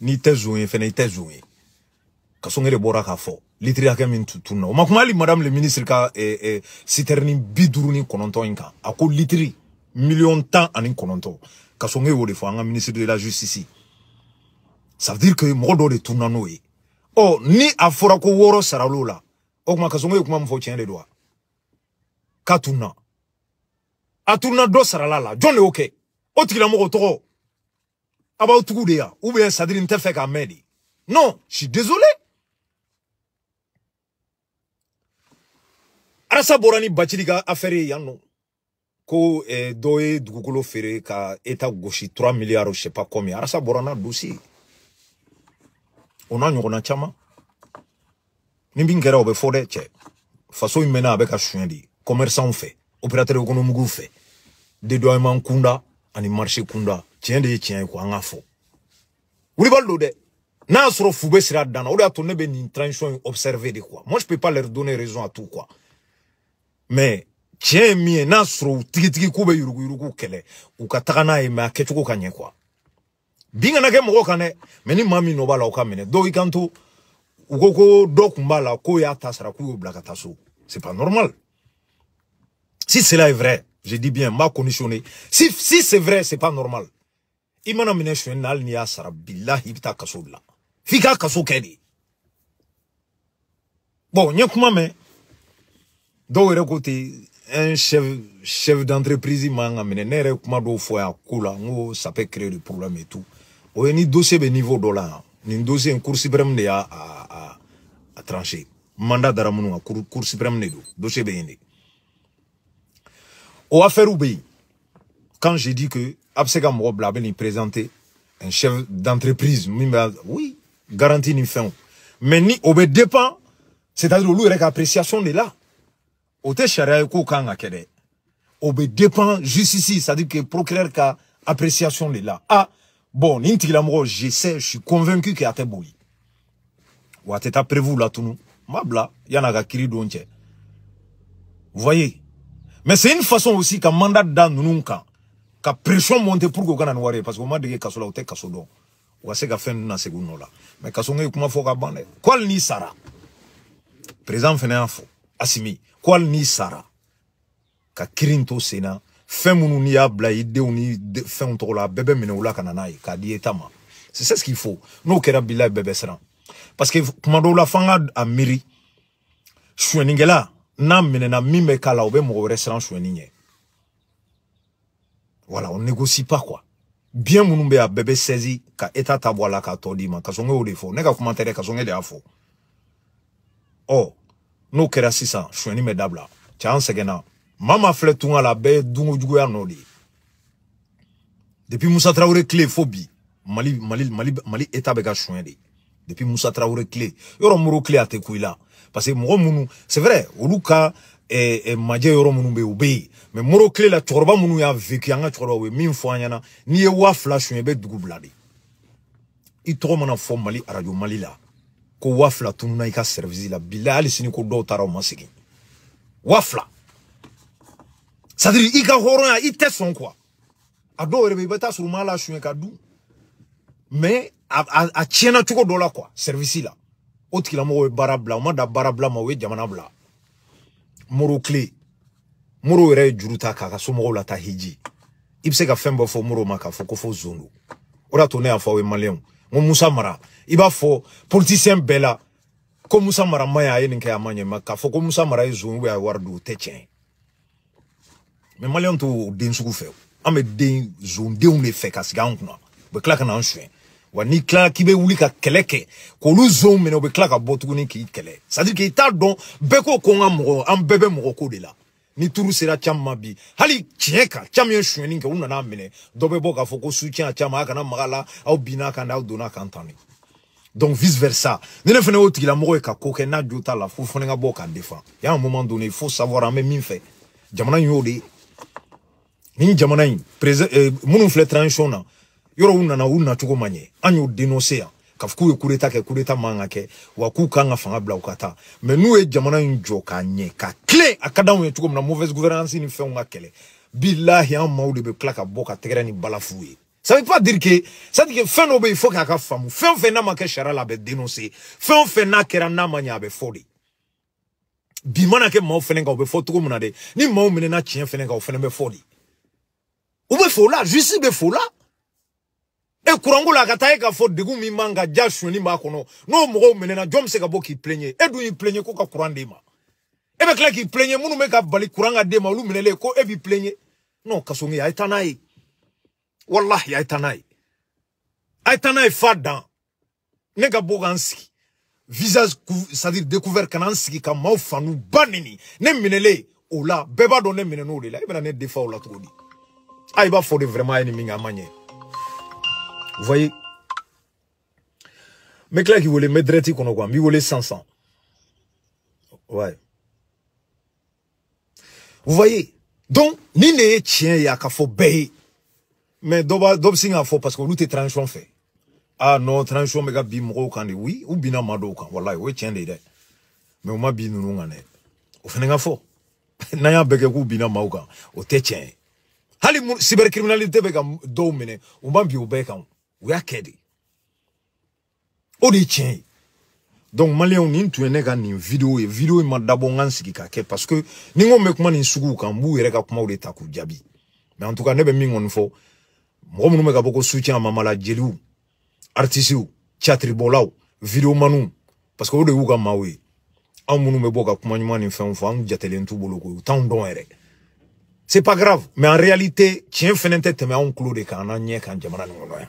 n'i tɛ zon ye fɛnɛ i tɛ zon ye kasɔngɛ de bɔra k'a fɔ litiri hakɛ min tunna o ma kuma hali madame le ministre ka eh, eh, sitɛrini bi duuru ni kɔnɔntɔn in kan a ko litiri miliyɔn tan ani kɔnɔntɔn kasɔngɛ y'o de fɔ an ka ministre de la justice ça veut dire que mɔgɔ dɔ de tunna n'o ye ɔ ni a fɔra ko wɔɔrɔ saral'o la o kuma kasɔngɔ ye kuma min fɔ tiɲɛ de don wa k'a tunna a tunna dɔ sarala la jɔn de y'o kɛ o tigilamɔgɔ tɔgɔ a b'aw tugu de ya ubiyɛn sadiri n tɛ fɛ k'a mɛn de non je suis désolé arasa bɔra ni bacili ka affaire ye yan nɔ ko eh, dɔ ye dugukolo feere ka eta gosi 3 milliards je sais pas combien arasa bɔra na dossier o n'a ɲɔgɔnna caman ni min kɛra o bɛ fɔ dɛ cɛ faso in mɛnna a bɛ ka suɲɛ de commerçanw fɛ opérateur économique fɛ dédoyement kunda ani marché kunda tiɲɛ de ye tiɲɛ ye ko an n'a fu na o de y'a to ne transition observer de quoi moi je peux pas leur donner raison à tout quoi mais tiɲɛ mi min ye n'a sɔrɔ u tigitigi yuru yuru yuruguyurugu kɛlɛ u ka n'a ye mɛ a kɛcogo ka ɲɛ quoi ni o ka do ko y'a tasra k'u c'est pas normal si cela est vrai je dis bien m'a conditionné si si c'est vrai c'est pas normal i mana minɛ sonyɛni na hali n'i y'a sara bilahi i bɛ taa kaso de la f'i ka kaso kɛ de bon n ye kuma mɛn dɔw yɛrɛ ko ten un chef chef d'entreprise man ka minɛ ne yɛrɛ kuma dɔw fɔ yan ko la n ko ça peut créer des problèmes et tout o ye ni dossier bɛ niveau dɔ la yan nin dossier in cour suprême de y'a a a a tranché mandat dara minnu kan cour cour suprême de don dossier bɛ yen de o affaire bɛ yen quand j'ai dit que a bɛ se présenté un chef d'entreprise oui garantie ni fin mais ni obé dépend c'est-à-dire que yɛrɛ l'appréciation appréciation de là o tɛ sariya ye dépend juste ici c'est-à-dire que procureur ka appréciation de là ah bon je sais je suis convaincu que a boui. wa a t'a prévu la tout nous. b'a bila yan'a ka kiri donche. vous voyez mais c'est une façon aussi qu'un mandat dans ninnu ka pression monte pour que u kana ni wari ye parce que u ma dege kaso la u tɛ kaso dɔn u ka se ka fɛn nunu na segi u nɔ la mais kaso ŋe ye kuma fɔ ka ban dɛ ko hali n'i sara président fɛnɛ y'a fɔ asimi ko hali n'i sara ka kirin to sen na fɛn minnu n'i y'a bila i denw ni fɛnw tɔgɔ la a bɛɛ bɛ minɛ u la ka na n'a ye k'a di eta ma c'est ce qu'il faut n'o kɛra bilayi bɛɛ bɛ siran parce que kuma dɔw la f'an ka a miiri suɲɛnikɛla n'a minɛna min bɛ k'a la o bɛ mɔgɔ wɛrɛ siran suɲɛni ɲɛ Voilà, on négocie pas quoi. Bien mon bɛ a saisi ka état ta bɔ là la k'a tɔ ka ma kasɔnkɛ de fɔ ne ka kuma ka dɛ de y'a fɔ ɔ n'o kɛra sisan sonyani bɛ dabila cɛ Mama sɛgɛnna maa la bɛɛ ye dunkojuguya nɔ depuis Moussa Traoré clé, phobie, Mali Mali Mali Mali état bega ka depuis Moussa Traoré clé yɔrɔ Modibo clé a te ku parce que mɔgɔ mounou, c'est vrai olu E, e, majɛ yɔrɔ minnu bɛ yen u bɛ yen mɛ moro kile la cɛkɔrɔba minnu y'a vécu an ka cɛkɔrɔbaw ye min fɔ an ɲɛna n'i ye waa fila suɲɛ i bɛ dugu bila de i tɔgɔ mana fɔ mali arajo mali la ko waa fila tununa i ka sɛrivisi la bilayi hali sini ko dɔw taara o ma segin waa fila sadiri i ka hɔrɔnya i tɛ sɔn kuwa a dɔw yɛrɛ bɛ i bɛ taa sɔrɔ u m'a la suɲɛ ka dun mɛ a tiɲɛna cogo dɔ la kuwa sɛrivisi la o tigilamɔgɔ ye baara bila u ma da baara bila ma o ye jamana bila moro kile moro yɛrɛ ye juru ta k'a ka somɔgɔw lata hiji i e bɛ se ka fɛn bɛɛ fɔ moro ma k'a fɔ ko fo zon do o de to ne y'a fɔ aw ye maliyɛnw n ko musa mara i e b'a fɔ politisiyɛn bɛɛ la ko musa mara ma ɲi a ye nin kɛ a ma ɲɛ ma k'a fɔ ko musa mara ye zon a ye wari don o tɛ tiɲɛ mɛ maliyɛnw t'o den sugu fɛ an bɛ den zondenw de fɛ ka sigi an kunna u bɛ tila ka na an suɲɛ wa kila k'i bɛ wuli ka kɛlɛ kɛ k'olu zonw minɛ u bɛ tila ka bɔ tuguni k'i kɛlɛ c'est à dire k'i t'a dɔn bɛɛ ko ko n ka mɔgɔ an bɛɛ bɛ mɔgɔ ko de la ni turu sera cam ma bi hali tiɲɛ kan cam ye sonyani kɛ u nana minɛ dɔ bɛ bɔ k'a fɔ ko soutien a cam a kana maga la aw bin'a kan de aw donn'a kan tan de donc vice versa ni ne fana y'o tigilamɔgɔ ye ka ko kɛ n'a jo t'a la fo fana ka bɔ k'a défend il y a un moment donné il faut savoir an bɛ min fɛ jamana in y'o de ye nin jamana in président eh, minnu filɛ transition na yɔrɔ u nana u nacogo ma ɲɛ an y'o denonse yan k'a fɔ k'u ye kureta kɛ kureta man ka kɛ wa k'u kan ka fanga bila u ka taa mɛ n'u ye jamana in jɔ k'a ɲɛ ka tile a ka d'anw ye cogo min na mauvaise gouvernance ni fɛnw ka kɛlɛ bilahi an maaw de bɛ tila ka bɔ ka tɛgɛrɛ ni bala ye ça veut pas dire que ça veut dire que fɛn dɔ bɛ yen fo k'a ka faamu fɛn o fɛn n'a ma kɛ sariya la a bɛ denonse fɛn o fɛn n'a kɛra n'a ma ɲɛ a bɛ fɔ de bi mana kɛ maaw fɛnɛ kan o bɛ fɔ cogo min na dɛ ni maaw minɛna tiɲɛ fɛnɛ kan o fɛnɛ bɛ fɔ de u bɛ fɔ o la justice bɛ fɔ o la e eh, kuranko la ka taa eh, e eh, k'a fɔ degun min b'an kan n'o mɔgɔw minɛna jɔn bɛ se ka bɔ k'i e dun y'i ko ka kuran ma e bɛ tila k'i plaigne minnu ka bali kuran d'e ma olu minɛlen ko e b'i plaigne non kasongi a ye taa n'a ye walahi a ye taa n'a n visage cest dire découvert ka na ka maaw fanuba nini ne minɛlen o la bɛɛ b'a dɔn ne minɛn'o de la e bɛna ne défa o la cogo b'a fɔ de vraiment a ye nin Vous voyez Mec là qui voulait mettre direct qu'on quoi, il voulait 500. Ouais. Vous voyez Donc, ni ne tient a qu'à faut payer Mais doba dob singa faut parce que nous te tranchons fait. Ah non, tranchons mega bi mo kan oui ou bina mado kan. Wallahi we tient de. Mais on ma bien, nous ngane. O fene nga fo. Na ya beke ku bina mau au te tient. Hali cybercriminalité be criminalité do mine. on ma bi o be o y'a kɛ de o de ye tiɲɛ ye donc maliyɛnw nin tun ye ne ka nin video ye video in ma dabɔ n ka n sigi ka kɛ parce que ni n ko n bɛ kuma nin suguw kan n b'u yɛrɛ ka kumaw de ta k'u jaabi mais en tout cas ne bɛ min kɔni fɔ mɔgɔ minnu bɛ ka bɔ ko soutien à Mamala jeliw artistes tiatribɔlaw videomaniw parce que o de y'u ka maaw ye anw minnu bɛ bɔ ka kuma ɲuman ni fɛnw fɔ anw jatelen t'u bolo koyi u t'anw dɔn yɛrɛ c'est pas grave mais en réalité tiɲɛ fɛnɛ tɛ tɛmɛ anw tulo de kan an n'an ɲɛ kan jamana nin kɔnɔ yan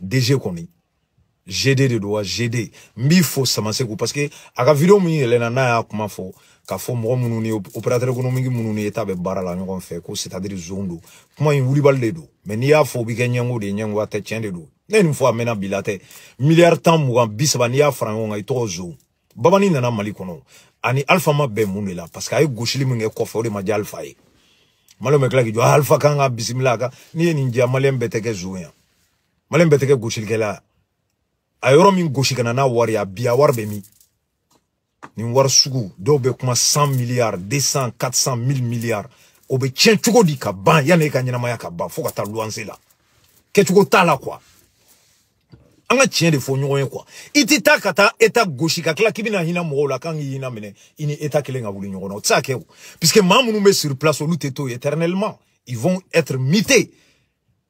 DG kɔni GD de don wa GD n b'i fo Samaseko parce que a ka video min yɛlɛnna n'a y'a kuma fɔ k'a fɔ mɔgɔ minnu ni opérateur économique minnu ni état bɛ baara la ɲɔgɔn fɛ ko c'est à dire zone don kuma in wulibali de don mais n'i y'a fɔ o b'i kɛ ɲɛngo de ye ɲɛngoya tɛ tiɲɛ de don ne ye nin fɔ a mɛnna bi la tɛ miliyari tan mugan bi saba n'i y'a fara ɲɔgɔn kan i tɔgɔ zon babani nana mali kɔnɔ ani alpha ma bɛn mun de la parce que a ye gosili min kɛ kɔfɛ o de ma diya alpha ye maliyɛn bɛ tila k'i jɔ alpha kan ka bisimila a kan n'i ye nin diya maliyɛn bɛɛ tɛ kɛ zon yan maliyɛn bɛɛ tɛ kɛ gosilikɛla a yɔrɔ min gosi kana n'a wari a bi a wari bɛ min nin wari sugu dɔw bɛ kuma cent milliard deux cent quatre cent mille milliard o bɛ tiɲɛ cogo di ka ban yanni e ka ɲɛnamaya ka ban fo ka taa luwanse la kɛcogo t'a la kuwa an ka tiɲɛ de fɔ ɲɔgɔn ye kuwa i tɛ taa ka taa eta gosi ka tila k'i bɛna hinɛ mɔgɔw la k'an k'i hinɛ minɛ i ni eta kelen ka wuli ɲɔgɔn na o tɛ se ka kɛ o puisque maa minnu bɛ sur place olu tɛ to éternellement ils vont être mités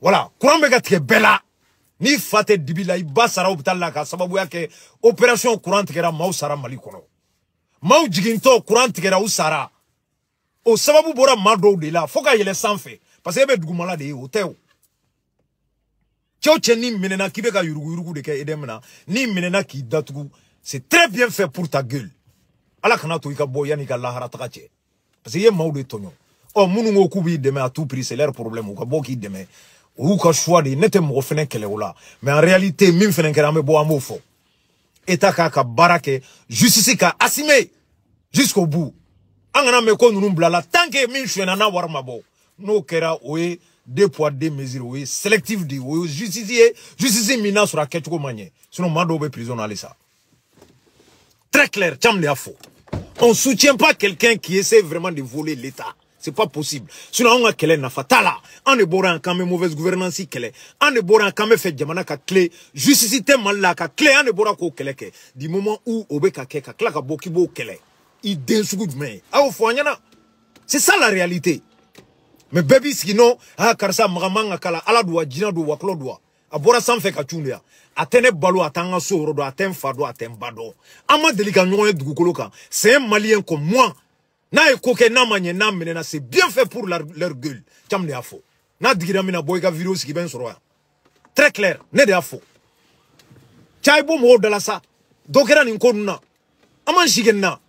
wala kuran bɛ ka tigɛ bɛɛ la n'i fa tɛ dibi la i ba sara hôpital la ka sababuya kɛ opération kuran tigɛra maaw sara mali kɔnɔ maaw jigintɔ kuran tigɛra u sara o sababu bɔra maa dɔw de la fo ka yɛlɛ sanfɛ parce que e bɛ dugumala de ye o tɛ o cɛw cɛ n'i minɛna k'i bɛ ka yuruguyurugu de kɛ edem na n'i minɛna k'i datugu c'est très bien fait pour ta gueule ala kana to i ka bɔ yanni i ka lahara taga cɛ parce que i ye maaw de tɔɲɔ ɔ minnu ko k'u b'i dɛmɛ à tout prix c'est leur problème u ka bɔ k'i dɛmɛ o y'u ka suwa de ye ne tɛ mɔgɔ fɛnɛ Mais en réalité min fɛnɛ kɛra an bɛ bɔ an b'o fɔ état k'a ka baara kɛ justice ka assumer jusqu'au bout Angana kana mɛn ko ninnu bilala tant que min suɲɛna n'a wari ma n'o kera o deux poids deux mesures o sélectif de o justice ye justice min n'a sɔrɔ a kɛcogo sinon maa dɔw prison très clair cam de y'a on soutient pas quelqu'un qui essaie vraiment de voler l'état c'est pas possible. Sinon, on a kele na fatala. On est boré quand mauvaise gouvernance kele. On est boré quand kamé fait jamana clé. Justice mal la clé. On est ko kele Du moment où obeka ka ke ka kla ka boki bo kele. Idée sou gout Ah, ou C'est ça la réalité. Mais baby skino, ah, karsa magamanga kala. Ala doua, jina doua, klo doua. a bɔra sanfɛ a balo a t'an ka so a c'est malien comme moi n'a ye ko n'a n'a c'est bien fait pour leur, leur gueule cam de n'a digira mina na bɔ i ka vidéo ben très clair ne de y'a faux. caa i bɔ mɔgɔw sa Aman na na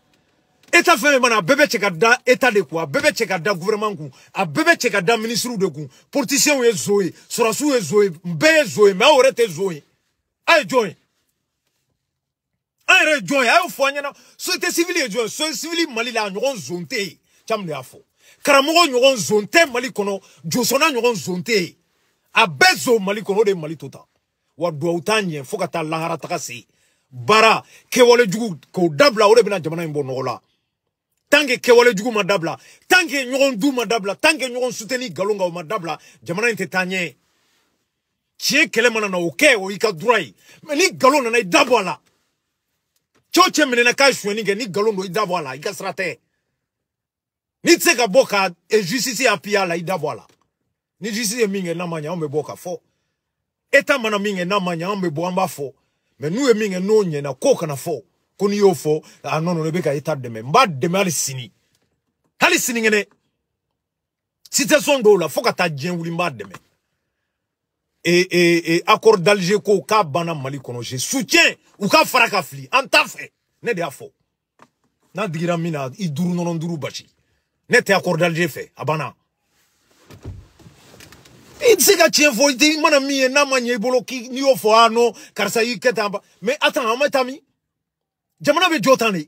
état fɛn mana a da état de kwa, bebe cheka da gouvernement kun a bébé cheka da ministre de kun Politicien we ye sɔrɔsiw ye ye bɛɛ ye ye an yɛrɛ jɔn ye a e y'o e fɔ an ɲɛna société civile ye jɔn ye société civile mali la a ɲɔgɔn zon tɛ yen caman de y'a fɔ karamɔgɔ ɲɔgɔn zon tɛ mali kɔnɔ josɔnna ɲɔgɔn zon tɛ yen a bɛɛ zon mali kɔnɔ o de ye mali to tan wa duwawu t'an ɲɛ fo ka taa lahara taga se baara kɛwale jugu k'o dabila o de bɛna jamana in bɔ nɔgɔ la tanke kɛwale jugu ma dabila tanke ɲɔgɔn du ma dabila tanke ɲɔgɔn suteni galon kan o ma dabila jamana in tɛ taa ɲɛ tiɲɛ kɛlɛ mana na o kɛ o y'i ka dura ye mɛ ni galon nana i dabɔ a la choche menene ka shweni ke ni galondo ida voila ika strate ni tse ka boka e justice ya la ida voila ni justice minge na manya ombe boka fo eta mana minge na manya ombe boamba fo me nu e minge no nye na koka na fo kuni yo fo anono rebeka ita e deme mba deme ali sini hali sini ngene site sondo la foka ta jen wuli mba deme et, et, et accord d'Alger ko ka bana Mali kono je soutien ou ka fara ka fili an ta fɛ ne de y'a fɔ n'a digira min na i duuru nɔnɔ duuru basi ne tɛ accord d'Alger fɛ a banna i tɛ se ka tiɲɛ fɔ i tɛ i mana min ye n'a ma ɲɛ i bolo k'i n'i y'o fɔ a nɔ karisa y'i kɛ tan mais attends an bɛ taa min jamana bɛ jɔ tan de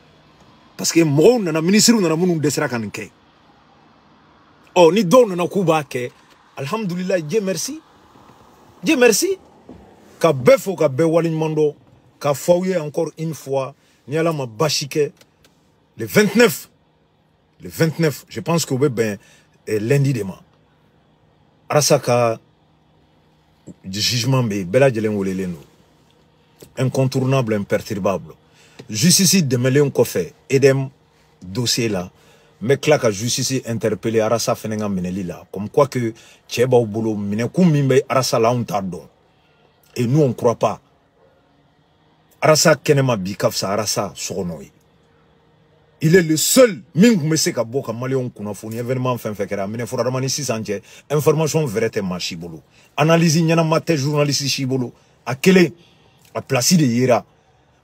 parce que mon nana nous nana minnu dɛsɛra ka oh ni dɔw na k'u b'a alhamdulillah dieu je merci je merci ka befo ka be walin mando ka fɔ encore une fois ni ala ma le 29 le 29 je pense que ben eh, lundi de ma jugement bɛ yen bɛɛ incontournable imperturbable justice dɛmɛlen kɔfɛ edem dossier la n bɛ tila ka justice interpeller arasa fɛnɛ ka minɛli la comme quoi que cɛ b'aw bolo minɛkun min bɛ arasa la anw t'a dɔn et nous on croit pas arasa kɛnɛma bi ka fisa arasa sɔgɔnɔ ye il est le seul min tun bɛ se ka bɔ ka maliyɛnw kunnafoni événement fɛn fɛn kɛra a minɛ fɔra adama ni sisan cɛ information vrai tɛ maa si bolo analyse ɲɛnama tɛ journaliste si bolo a kelen a place de yera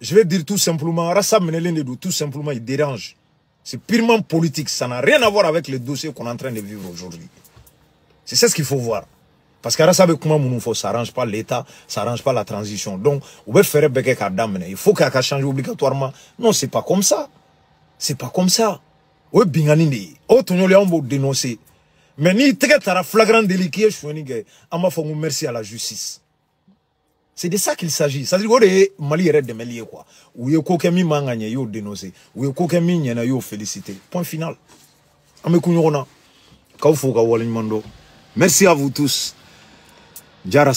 je vais dire tout simplement, Rassa Menelendedou, tout simplement, il dérange. C'est purement politique. Ça n'a rien à voir avec le dossier qu'on est en train de vivre aujourd'hui. C'est ça ce qu'il faut voir. Parce que Rassa Bekumamounoufa, ça n'arrange pas l'État, ça n'arrange pas la transition. Donc, il faut qu'elle change obligatoirement. Non, c'est pas comme ça. C'est pas comme ça. Oui, Binganini, on va dénoncer. Mais ni tara flagrant délit qui est chouinigé, m'a merci à la justice. C'est de ça qu'il s'agit. C'est-à-dire que Mali est de quoi. Ou y'a mi dénoncé. Ou y'a mi félicité. Point final. Amekunyona. vous mando. Merci à vous tous. Jara